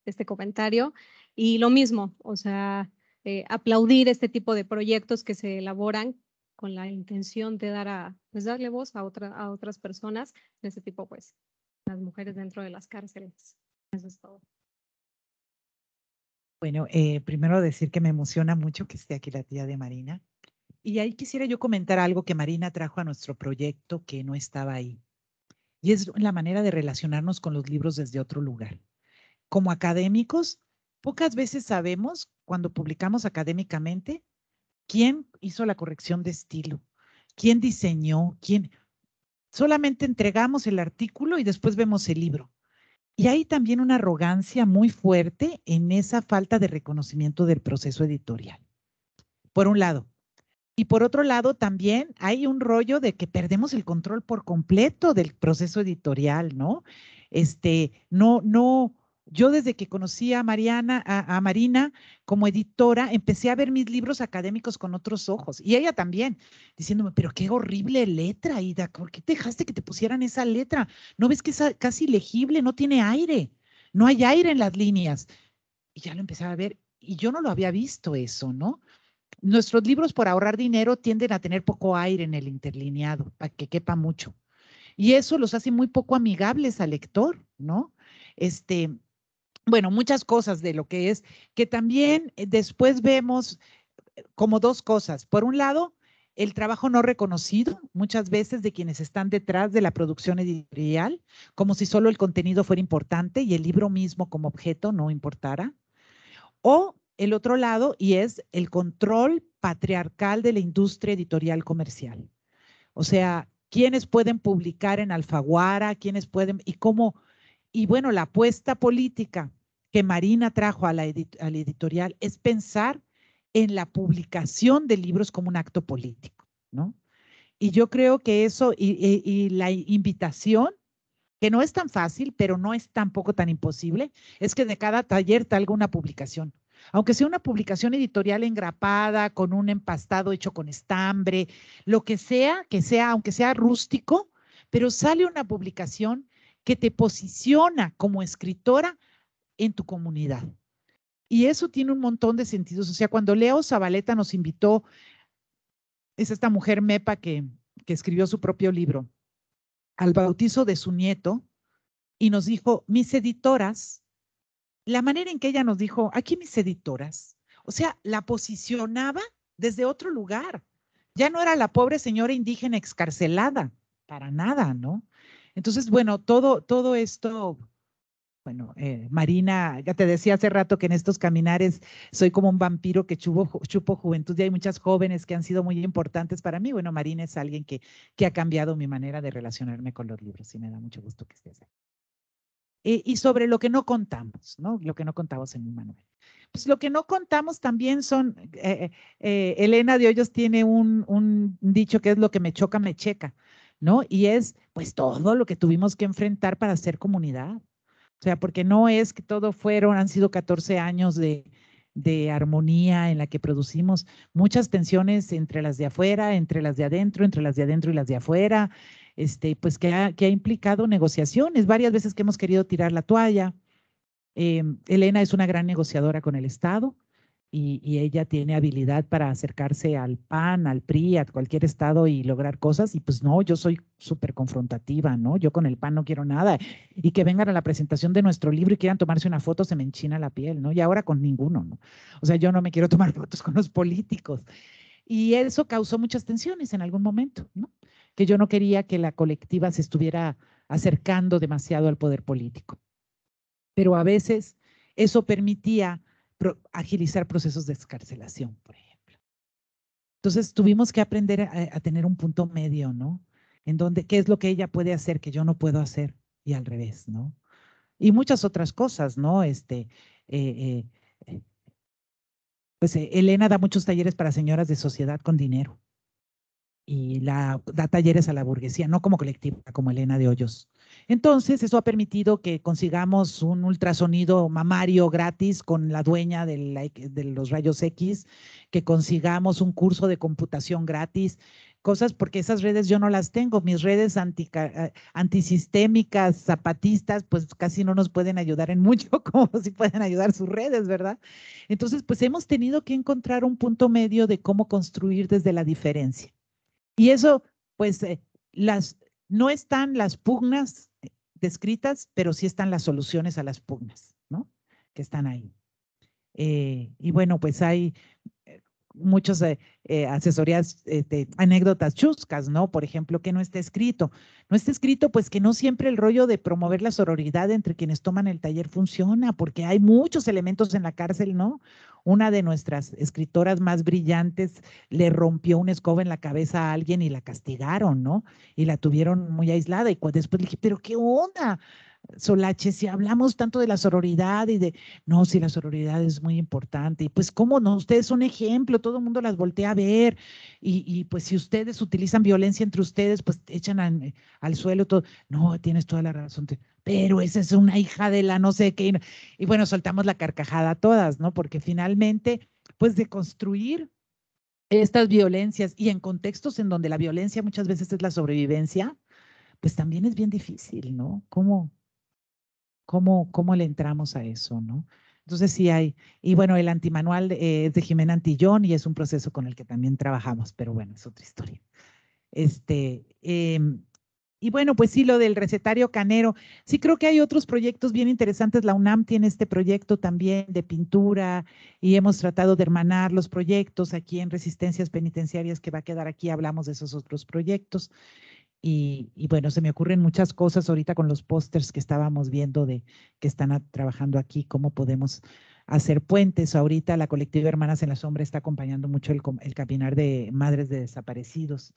este comentario. Y lo mismo, o sea, eh, aplaudir este tipo de proyectos que se elaboran con la intención de dar a, pues, darle voz a, otra, a otras personas, de este tipo, pues, las mujeres dentro de las cárceles. Eso es todo. Bueno, eh, primero decir que me emociona mucho que esté aquí la tía de Marina. Y ahí quisiera yo comentar algo que Marina trajo a nuestro proyecto que no estaba ahí. Y es la manera de relacionarnos con los libros desde otro lugar como académicos, pocas veces sabemos, cuando publicamos académicamente, quién hizo la corrección de estilo, quién diseñó, quién. Solamente entregamos el artículo y después vemos el libro. Y hay también una arrogancia muy fuerte en esa falta de reconocimiento del proceso editorial, por un lado. Y por otro lado, también hay un rollo de que perdemos el control por completo del proceso editorial, ¿no? Este, no, no, yo desde que conocí a Mariana, a, Marina como editora, empecé a ver mis libros académicos con otros ojos. Y ella también, diciéndome, pero qué horrible letra, Ida, ¿por qué dejaste que te pusieran esa letra? ¿No ves que es casi legible? No tiene aire, no hay aire en las líneas. Y ya lo empecé a ver, y yo no lo había visto eso, ¿no? Nuestros libros por ahorrar dinero tienden a tener poco aire en el interlineado, para que quepa mucho. Y eso los hace muy poco amigables al lector, ¿no? Este, bueno, muchas cosas de lo que es, que también eh, después vemos eh, como dos cosas. Por un lado, el trabajo no reconocido muchas veces de quienes están detrás de la producción editorial, como si solo el contenido fuera importante y el libro mismo como objeto no importara. O el otro lado, y es el control patriarcal de la industria editorial comercial. O sea, quiénes pueden publicar en Alfaguara, quiénes pueden, y cómo, y bueno, la apuesta política que Marina trajo a la, editorial es pensar en la publicación de libros como un acto político, ¿no? Y yo creo que eso y, la invitación, que no es tan fácil, pero no es tampoco tan imposible, es que de cada taller salga una publicación. Aunque sea una publicación editorial engrapada, con un empastado hecho con estambre, lo que sea, que sea, aunque sea rústico, pero sale una publicación que te posiciona como escritora en tu comunidad. Y eso tiene un montón de sentidos. O sea, cuando Leo Zabaleta nos invitó, es esta mujer MEPA que, que escribió su propio libro, al bautizo de su nieto, y nos dijo, mis editoras, la manera en que ella nos dijo, aquí mis editoras, o sea, la posicionaba desde otro lugar. Ya no era la pobre señora indígena excarcelada, para nada, ¿no? Entonces, bueno, todo, todo esto bueno, eh, Marina, ya te decía hace rato que en estos caminares soy como un vampiro que chupo, juventud y hay muchas jóvenes que han sido muy importantes para mí. Bueno, Marina es alguien que, ha cambiado mi manera de relacionarme con los libros y me da mucho gusto que estés ahí. Eh, y sobre lo que no contamos, ¿no? Lo que no contamos en mi manual. Pues lo que no contamos también son, eh, Elena de Hoyos tiene un, un dicho que es lo que me choca, me checa, ¿no? Y es pues todo lo que tuvimos que enfrentar para ser comunidad. O sea, porque no es que todo fueron, han sido 14 años de, armonía en la que producimos muchas tensiones entre las de afuera, entre las de adentro, entre las de adentro y las de afuera, este, pues que ha, implicado negociaciones, varias veces que hemos querido tirar la toalla. Em, Elena es una gran negociadora con el Estado, y, ella tiene habilidad para acercarse al PAN, al PRI, a cualquier estado y lograr cosas. Y pues no, yo soy súper confrontativa, ¿no? Yo con el PAN no quiero nada. Y que vengan a la presentación de nuestro libro y quieran tomarse una foto, se me enchina la piel, ¿no? Y ahora con ninguno, ¿no? O sea, yo no me quiero tomar fotos con los políticos. Y eso causó muchas tensiones en algún momento, ¿no? Que yo no quería que la colectiva se estuviera acercando demasiado al poder político. Pero a veces eso permitía agilizar procesos de excarcelación, por ejemplo. Entonces tuvimos que aprender a, tener un punto medio, ¿no? En donde, ¿qué es lo que ella puede hacer que yo no puedo hacer? Y al revés, ¿no? Y muchas otras cosas, ¿no? Este, eh, eh, pues eh, Elena da muchos talleres para señoras de sociedad con dinero y la, da talleres a la burguesía, no como colectiva, como Elena de Hoyos, entonces, eso ha permitido que consigamos un ultrasonido mamario gratis con la dueña de, los rayos X, que consigamos un curso de computación gratis, cosas porque esas redes yo no las tengo. Mis redes eh, antisistémicas, zapatistas, pues casi no nos pueden ayudar en mucho, como si pueden ayudar sus redes, ¿verdad? Entonces, pues hemos tenido que encontrar un punto medio de cómo construir desde la diferencia. Y eso, pues, eh, las, no están las pugnas descritas, pero sí están las soluciones a las pugnas, ¿no? Que están ahí. Eh, y bueno, pues hay muchas eh, eh, asesorías, de este, anécdotas chuscas, ¿no? Por ejemplo, que no está escrito. No está escrito, pues que no siempre el rollo de promover la sororidad entre quienes toman el taller funciona, porque hay muchos elementos en la cárcel, ¿no? Una de nuestras escritoras más brillantes le rompió un escoba en la cabeza a alguien y la castigaron, ¿no? Y la tuvieron muy aislada y después le dije, pero ¿qué onda? Solache, si hablamos tanto de la sororidad y de, no, si la sororidad es muy importante, y pues cómo no, ustedes son ejemplo, todo el mundo las voltea a ver, y, pues si ustedes utilizan violencia entre ustedes, pues echan eh, al suelo todo, no, tienes toda la razón, pero esa es una hija de la no sé qué, y bueno, soltamos la carcajada a todas, ¿no? Porque finalmente, pues de construir estas violencias y en contextos en donde la violencia muchas veces es la sobrevivencia, pues también es bien difícil, ¿no? ¿Cómo, ¿Cómo, cómo le entramos a eso, no? Entonces sí hay. Y bueno, el antimanual eh, es de Jimena Antillón y es un proceso con el que también trabajamos, pero bueno, es otra historia. Este, em, y bueno, pues sí, lo del recetario canero. Sí creo que hay otros proyectos bien interesantes. La UNAM tiene este proyecto también de pintura y hemos tratado de hermanar los proyectos aquí en Resistencias Penitenciarias que va a quedar aquí. Hablamos de esos otros proyectos. Y, bueno, se me ocurren muchas cosas ahorita con los pósters que estábamos viendo de que están trabajando aquí, cómo podemos hacer puentes. Ahorita la colectiva Hermanas en la Sombra está acompañando mucho el, el caminar de madres de desaparecidos.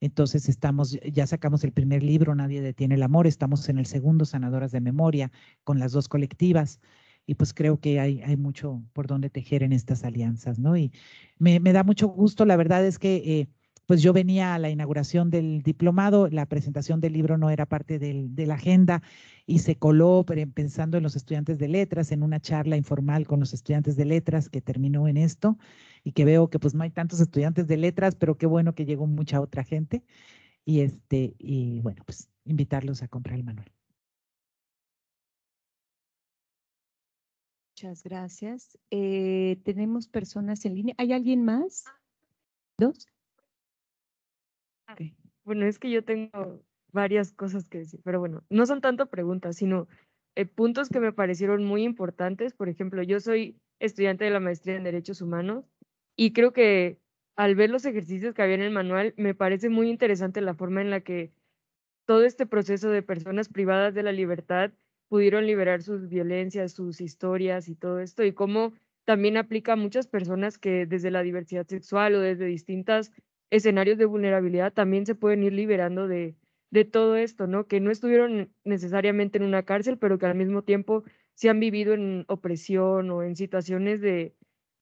Entonces estamos, ya sacamos el primer libro, Nadie detiene el amor, estamos en el segundo, Sanadoras de Memoria, con las dos colectivas. Y pues creo que hay, hay mucho por donde tejer en estas alianzas, ¿no? Y me, da mucho gusto, la verdad es que eh, pues yo venía a la inauguración del diplomado, la presentación del libro no era parte de la agenda y se coló pensando en los estudiantes de letras, en una charla informal con los estudiantes de letras que terminó en esto y que veo que pues no hay tantos estudiantes de letras, pero qué bueno que llegó mucha otra gente y este y bueno, pues invitarlos a comprar el manual. Muchas gracias. Eh, tenemos personas en línea. ¿Hay alguien más? ¿Dos? Ah. Bueno, es que yo tengo varias cosas que decir, pero bueno, no son tanto preguntas, sino eh, puntos que me parecieron muy importantes. Por ejemplo, yo soy estudiante de la maestría en Derechos Humanos y creo que al ver los ejercicios que había en el manual, me parece muy interesante la forma en la que todo este proceso de personas privadas de la libertad pudieron liberar sus violencias, sus historias y todo esto, y cómo también aplica a muchas personas que desde la diversidad sexual o desde distintas escenarios de vulnerabilidad también se pueden ir liberando de, de todo esto, ¿no? Que no estuvieron necesariamente en una cárcel, pero que al mismo tiempo se han vivido en opresión o en situaciones de,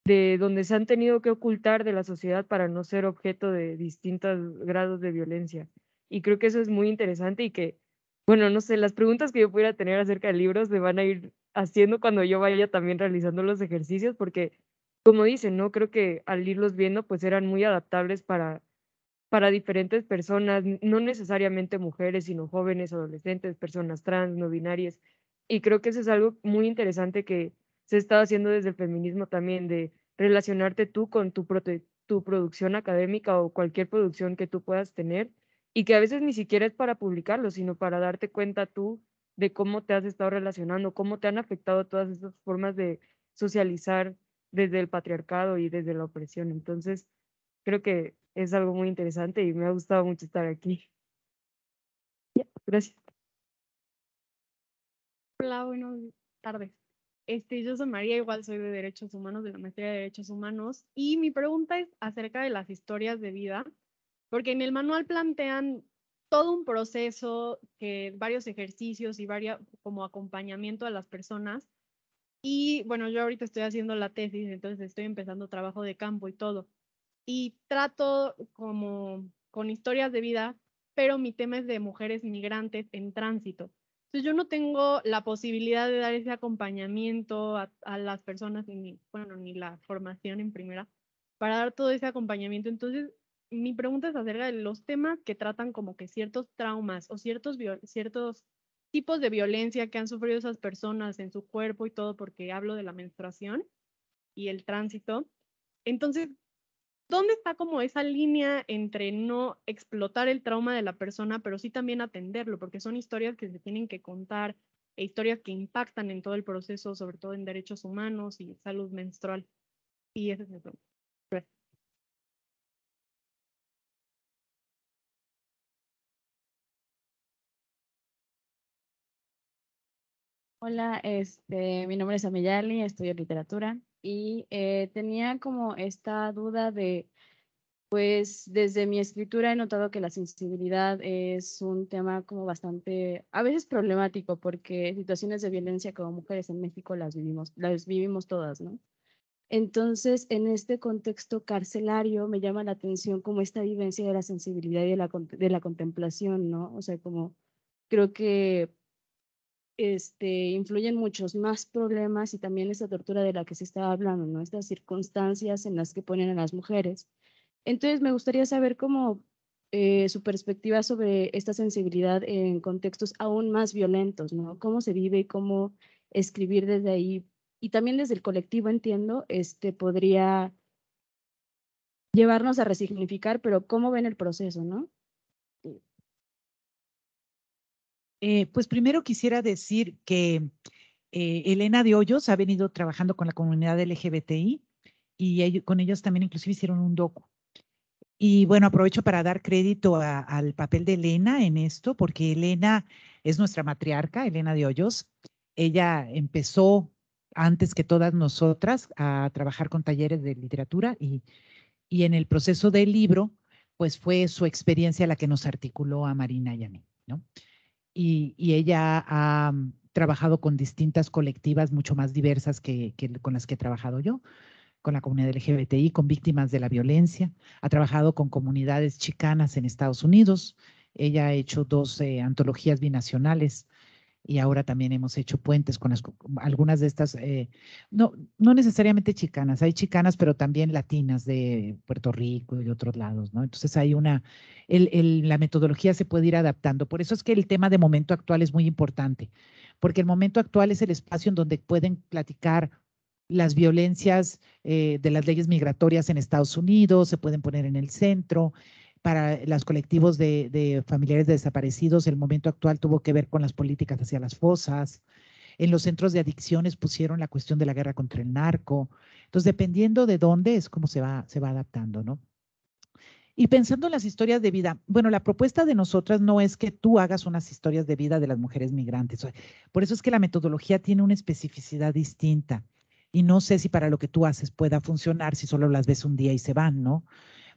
de donde se han tenido que ocultar de la sociedad para no ser objeto de distintos grados de violencia. Y creo que eso es muy interesante y que, bueno, no sé, las preguntas que yo pudiera tener acerca de libros me van a ir haciendo cuando yo vaya también realizando los ejercicios, porque como dicen, ¿no? Creo que al irlos viendo, pues eran muy adaptables para, para diferentes personas, no necesariamente mujeres, sino jóvenes, adolescentes, personas trans, no binarias. Y creo que eso es algo muy interesante que se está haciendo desde el feminismo también, de relacionarte tú con tu, tu producción académica o cualquier producción que tú puedas tener y que a veces ni siquiera es para publicarlo, sino para darte cuenta tú de cómo te has estado relacionando, cómo te han afectado todas esas formas de socializar desde el patriarcado y desde la opresión. Entonces, creo que es algo muy interesante y me ha gustado mucho estar aquí. gracias. Hola, buenas tardes. Este, yo soy María, igual soy de Derechos Humanos, de la materia de Derechos Humanos, y mi pregunta es acerca de las historias de vida, porque en el manual plantean todo un proceso, que varios ejercicios y varias, como acompañamiento a las personas, y bueno, yo ahorita estoy haciendo la tesis, entonces estoy empezando trabajo de campo y todo. Y trato como con historias de vida, pero mi tema es de mujeres migrantes en tránsito. Entonces yo no tengo la posibilidad de dar ese acompañamiento a, las personas, ni, bueno, ni la formación en primera, para dar todo ese acompañamiento. Entonces mi pregunta es acerca de los temas que tratan como que ciertos traumas o ciertos, ciertos tipos de violencia que han sufrido esas personas en su cuerpo y todo, porque hablo de la menstruación y el tránsito. Entonces, ¿dónde está como esa línea entre no explotar el trauma de la persona, pero sí también atenderlo? Porque son historias que se tienen que contar e historias que impactan en todo el proceso, sobre todo en derechos humanos y salud menstrual. Y ese es el problema. Hola, este, mi nombre es Ameyali, estudio literatura y eh, tenía como esta duda de, pues desde mi escritura he notado que la sensibilidad es un tema como bastante, a veces problemático, porque situaciones de violencia como mujeres en México las vivimos, las vivimos todas, ¿no? Entonces, en este contexto carcelario me llama la atención como esta vivencia de la sensibilidad y de la, de la contemplación, ¿no? O sea, como creo que este, influyen muchos más problemas y también esa tortura de la que se estaba hablando, ¿no? Estas circunstancias en las que ponen a las mujeres. Entonces, me gustaría saber cómo eh, su perspectiva sobre esta sensibilidad en contextos aún más violentos, ¿no? Cómo se vive y cómo escribir desde ahí. Y también desde el colectivo, entiendo, este, podría llevarnos a resignificar, pero cómo ven el proceso, ¿no? Eh, pues primero quisiera decir que eh, Elena de Hoyos ha venido trabajando con la comunidad LGBTI y con ellos también inclusive hicieron un docu. Y bueno, aprovecho para dar crédito al papel de Elena en esto, porque Elena es nuestra matriarca, Elena de Hoyos. Ella empezó antes que todas nosotras a trabajar con talleres de literatura y, y en el proceso del libro, pues fue su experiencia la que nos articuló a Marina y a mí, ¿no? y, ella ha mm, trabajado con distintas colectivas mucho más diversas que, con las que he trabajado yo, con la comunidad LGBTI, con víctimas de la violencia, ha trabajado con comunidades chicanas en Estados Unidos, ella ha hecho dos eh, antologías binacionales y ahora también hemos hecho puentes con, algunas de estas, eh, no, no necesariamente chicanas, hay chicanas, pero también latinas de Puerto Rico y otros lados, ¿no? Entonces hay una, la metodología se puede ir adaptando. Por eso es que el tema de momento actual es muy importante, porque el momento actual es el espacio en donde pueden platicar las violencias eh, de las leyes migratorias en Estados Unidos, se pueden poner en el centro, para los colectivos de, familiares de desaparecidos. El momento actual tuvo que ver con las políticas hacia las fosas. En los centros de adicciones pusieron la cuestión de la guerra contra el narco. Entonces, dependiendo de dónde es como se va, se va adaptando, ¿no? Y pensando en las historias de vida, bueno, la propuesta de nosotras no es que tú hagas unas historias de vida de las mujeres migrantes. Por eso es que la metodología tiene una especificidad distinta. Y no sé si para lo que tú haces pueda funcionar si solo las ves un día y se van, ¿no?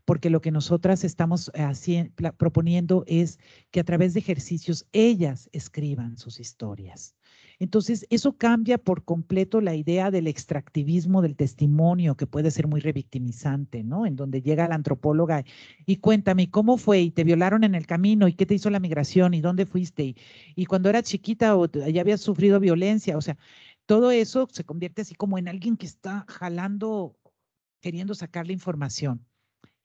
porque lo que nosotras estamos eh, proponiendo es que a través de ejercicios ellas escriban sus historias. Entonces, eso cambia por completo la idea del extractivismo del testimonio, que puede ser muy revictimizante, ¿no? En donde llega la antropóloga y cuéntame cómo fue y te violaron en el camino y qué te hizo la migración y dónde fuiste y, cuando era chiquita o ya habías sufrido violencia, o sea, todo eso se convierte así como en alguien que está jalando, queriendo sacar la información.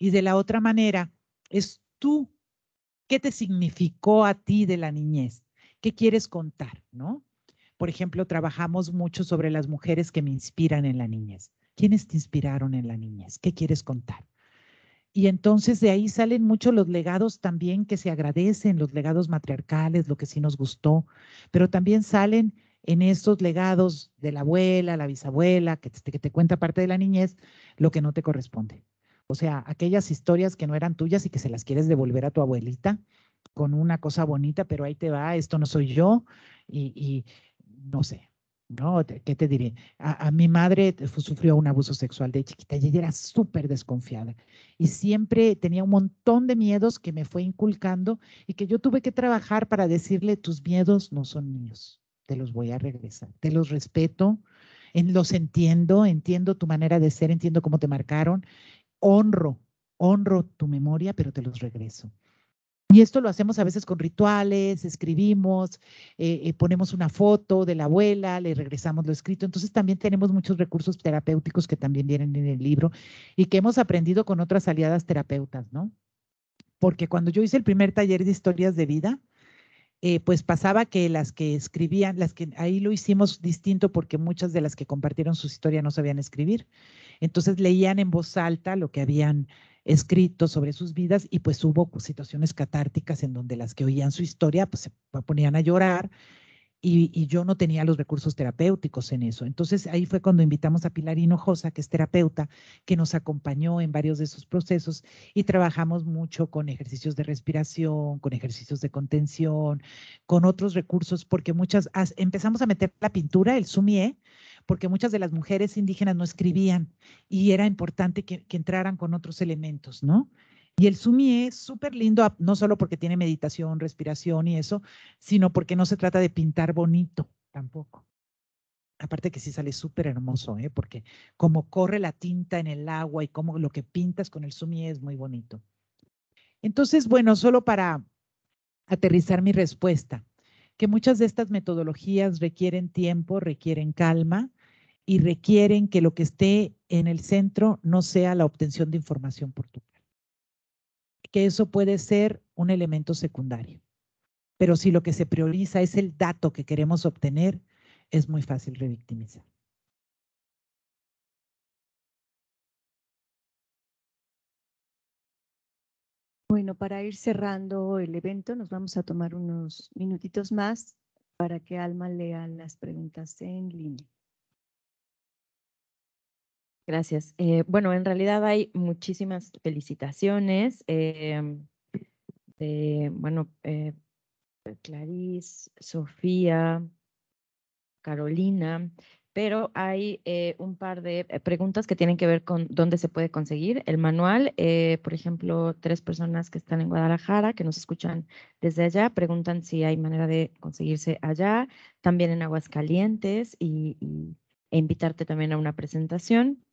Y de la otra manera, es tú, ¿qué te significó a ti de la niñez? ¿Qué quieres contar, no? Por ejemplo, trabajamos mucho sobre las mujeres que me inspiran en la niñez. ¿Quiénes te inspiraron en la niñez? ¿Qué quieres contar? Y entonces de ahí salen muchos los legados también que se agradecen, los legados matriarcales, lo que sí nos gustó, pero también salen en esos legados de la abuela, la bisabuela, que te cuenta parte de la niñez, lo que no te corresponde. O sea, aquellas historias que no eran tuyas y que se las quieres devolver a tu abuelita con una cosa bonita, pero ahí te va, esto no soy yo y, no sé, ¿no? ¿Qué te diré? A, mi madre sufrió un abuso sexual de chiquita y ella era súper desconfiada y siempre tenía un montón de miedos que me fue inculcando y que yo tuve que trabajar para decirle, tus miedos no son míos, te los voy a regresar, te los respeto, en los entiendo, entiendo tu manera de ser, entiendo cómo te marcaron honro, honro tu memoria, pero te los regreso. Y esto lo hacemos a veces con rituales, escribimos, eh, eh, ponemos una foto de la abuela, le regresamos lo escrito. Entonces también tenemos muchos recursos terapéuticos que también vienen en el libro y que hemos aprendido con otras aliadas terapeutas, ¿no? Porque cuando yo hice el primer taller de historias de vida, eh, pues pasaba que las que escribían, las que ahí lo hicimos distinto porque muchas de las que compartieron su historias no sabían escribir. Entonces leían en voz alta lo que habían escrito sobre sus vidas y pues hubo situaciones catárticas en donde las que oían su historia pues se ponían a llorar y, yo no tenía los recursos terapéuticos en eso. Entonces ahí fue cuando invitamos a Pilar Hinojosa, que es terapeuta, que nos acompañó en varios de esos procesos y trabajamos mucho con ejercicios de respiración, con ejercicios de contención, con otros recursos, porque muchas empezamos a meter la pintura, el sumié, porque muchas de las mujeres indígenas no escribían y era importante que, entraran con otros elementos, ¿no? Y el sumi es súper lindo, no solo porque tiene meditación, respiración y eso, sino porque no se trata de pintar bonito tampoco. Aparte que sí sale súper hermoso, ¿eh? porque como corre la tinta en el agua y como lo que pintas con el sumi es muy bonito. Entonces, bueno, solo para aterrizar mi respuesta que muchas de estas metodologías requieren tiempo, requieren calma y requieren que lo que esté en el centro no sea la obtención de información por tu que eso puede ser un elemento secundario. Pero si lo que se prioriza es el dato que queremos obtener, es muy fácil revictimizar. para ir cerrando el evento, nos vamos a tomar unos minutitos más para que Alma lea las preguntas en línea. Gracias. Eh, bueno, en realidad hay muchísimas felicitaciones. Eh, de, bueno, eh, Clarice, Sofía, Carolina pero hay eh, un par de eh, preguntas que tienen que ver con dónde se puede conseguir el manual. Eh, por ejemplo, tres personas que están en Guadalajara, que nos escuchan desde allá, preguntan si hay manera de conseguirse allá, también en Aguascalientes y, e invitarte también a una presentación.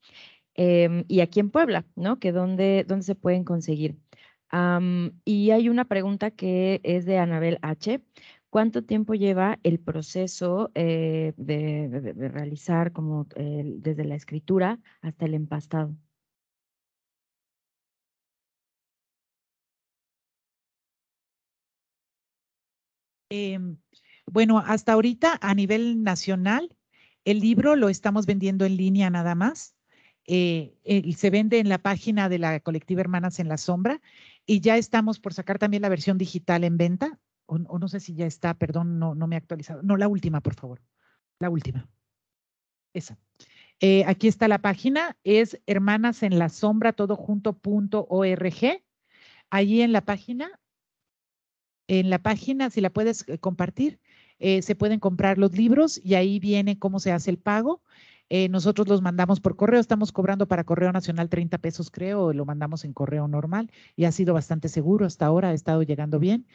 Em, y aquí en Puebla, ¿no? Que dónde, dónde se pueden conseguir. y hay una pregunta que es de Anabel H cuánto tiempo lleva el proceso eh, de, realizar como desde la escritura hasta el empastado. Em, bueno, hasta ahorita a nivel nacional, el libro lo estamos vendiendo en línea nada más. Eh, se vende en la página de la colectiva Hermanas en la Sombra y ya estamos por sacar también la versión digital en venta o, no sé si ya está, perdón, no, no me ha actualizado. No, la última, por favor. La última. Esa. Eh, aquí está la página, es hermanasenlasombratodojunto.org, Allí en la página, en la página, si la puedes eh, compartir, eh, se pueden comprar los libros y ahí viene cómo se hace el pago. nosotros los mandamos por correo, estamos cobrando para correo nacional 30 pesos, creo, lo mandamos en correo normal y ha sido bastante seguro hasta ahora, ha estado llegando bien.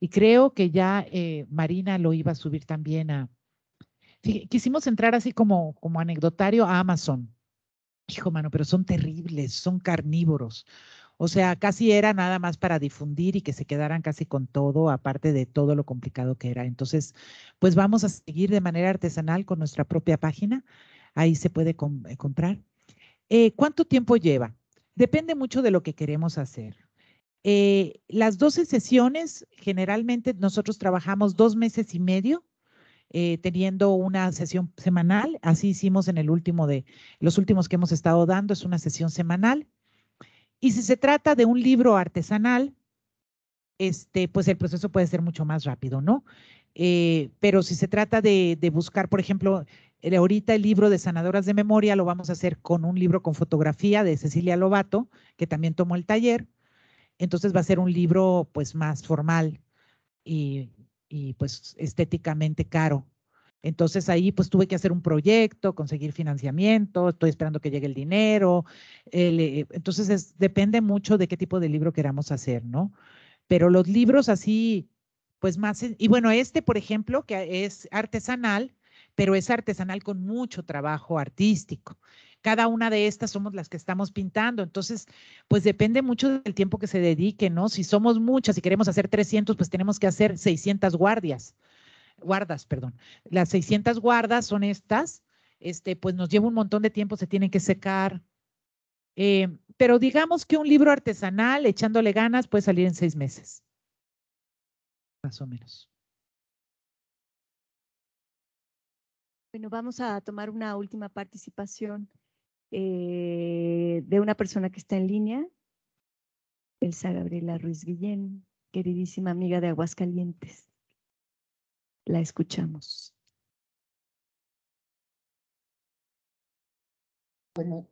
Y creo que ya eh, Marina lo iba a subir también a... Quisimos entrar así como, como anecdotario a Amazon. Hijo, mano, pero son terribles, son carnívoros. O sea, casi era nada más para difundir y que se quedaran casi con todo, aparte de todo lo complicado que era. Entonces, pues vamos a seguir de manera artesanal con nuestra propia página. Ahí se puede eh, comprar. Eh, ¿Cuánto tiempo lleva? Depende mucho de lo que queremos hacer. Eh, las 12 sesiones, generalmente nosotros trabajamos dos meses y medio, eh, teniendo una sesión semanal. Así hicimos en el último de los últimos que hemos estado dando, es una sesión semanal. Y si se trata de un libro artesanal, este, pues el proceso puede ser mucho más rápido, ¿no? Eh, pero si se trata de, buscar, por ejemplo, ahorita el libro de Sanadoras de Memoria lo vamos a hacer con un libro con fotografía de Cecilia Lobato, que también tomó el taller. Entonces va a ser un libro pues más formal y, pues estéticamente caro. Entonces ahí pues tuve que hacer un proyecto, conseguir financiamiento, estoy esperando que llegue el dinero. Eh, entonces depende mucho de qué tipo de libro queramos hacer, ¿no? Pero los libros así, pues más, y bueno, este por ejemplo, que es artesanal, pero es artesanal con mucho trabajo artístico. Cada una de estas somos las que estamos pintando. Entonces, pues depende mucho del tiempo que se dedique, ¿no? Si somos muchas y si queremos hacer 300, pues tenemos que hacer 600 guardias, guardas, perdón. Las 600 guardas son estas, este, pues nos lleva un montón de tiempo, se tienen que secar. Eh, pero digamos que un libro artesanal, echándole ganas, puede salir en seis meses. Más o menos. Bueno, vamos a tomar una última participación. Eh, de una persona que está en línea, Elsa Gabriela Ruiz Guillén, queridísima amiga de Aguascalientes. La escuchamos. Bueno,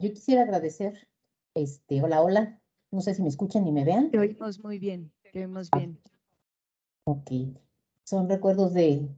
yo quisiera agradecer, este, hola, hola, no sé si me escuchan y me vean. Te oímos muy bien, te oímos ah. bien. Ok, son recuerdos de,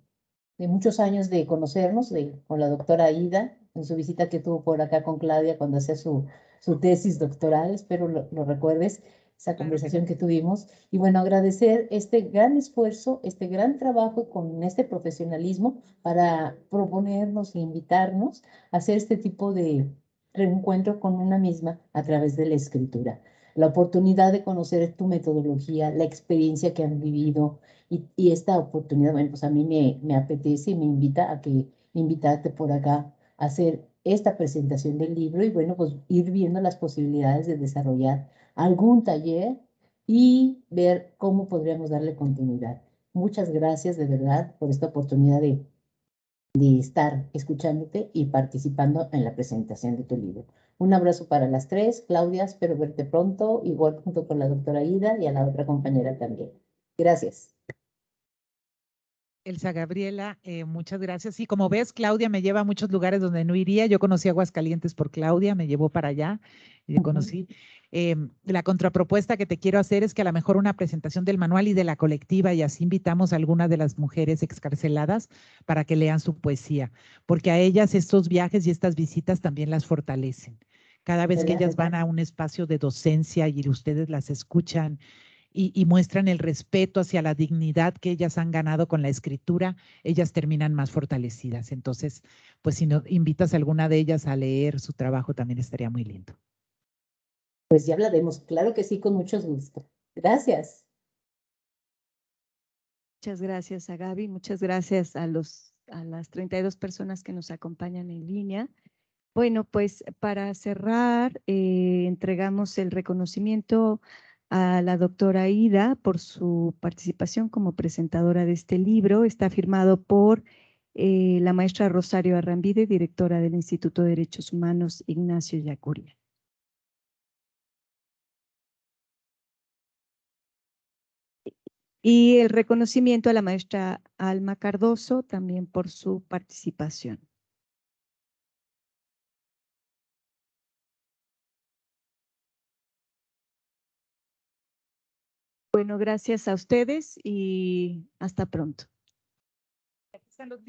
de muchos años de conocernos de, con la doctora Aida, en su visita que tuvo por acá con Claudia cuando hacía su, su tesis doctoral, espero lo, recuerdes, esa conversación que tuvimos. Y bueno, agradecer este gran esfuerzo, este gran trabajo con este profesionalismo para proponernos e invitarnos a hacer este tipo de reencuentro con una misma a través de la escritura. La oportunidad de conocer tu metodología, la experiencia que han vivido y, esta oportunidad, bueno, pues a mí me, me apetece y me invita a que invitarte por acá hacer esta presentación del libro y bueno, pues ir viendo las posibilidades de desarrollar algún taller y ver cómo podríamos darle continuidad. Muchas gracias de verdad por esta oportunidad de, de estar escuchándote y participando en la presentación de tu libro. Un abrazo para las tres, Claudia, espero verte pronto, igual junto con la doctora Ida y a la otra compañera también. Gracias. Elsa Gabriela, eh, muchas gracias. Y como ves, Claudia me lleva a muchos lugares donde no iría. Yo conocí Aguascalientes por Claudia, me llevó para allá, y eh, conocí. Em, la contrapropuesta que te quiero hacer es que a lo mejor una presentación del manual y de la colectiva, y así invitamos a algunas de las mujeres excarceladas para que lean su poesía, porque a ellas estos viajes y estas visitas también las fortalecen. Cada vez pues que ellas van a un espacio de docencia y ustedes las escuchan y, muestran el respeto hacia la dignidad que ellas han ganado con la escritura, ellas terminan más fortalecidas. Entonces, pues si invitas a alguna de ellas a leer su trabajo, también estaría muy lindo. Pues ya hablaremos, claro que sí, con mucho gusto. Gracias. Muchas gracias a Gaby, muchas gracias a, los, a las 32 personas que nos acompañan en línea. Bueno, pues para cerrar, eh, entregamos el reconocimiento a la doctora Ida por su participación como presentadora de este libro. Está firmado por eh, la maestra Rosario Arrambide, directora del Instituto de Derechos Humanos Ignacio Yacuria. Y el reconocimiento a la maestra Alma Cardoso también por su participación. Bueno, gracias a ustedes y hasta pronto. Aquí están los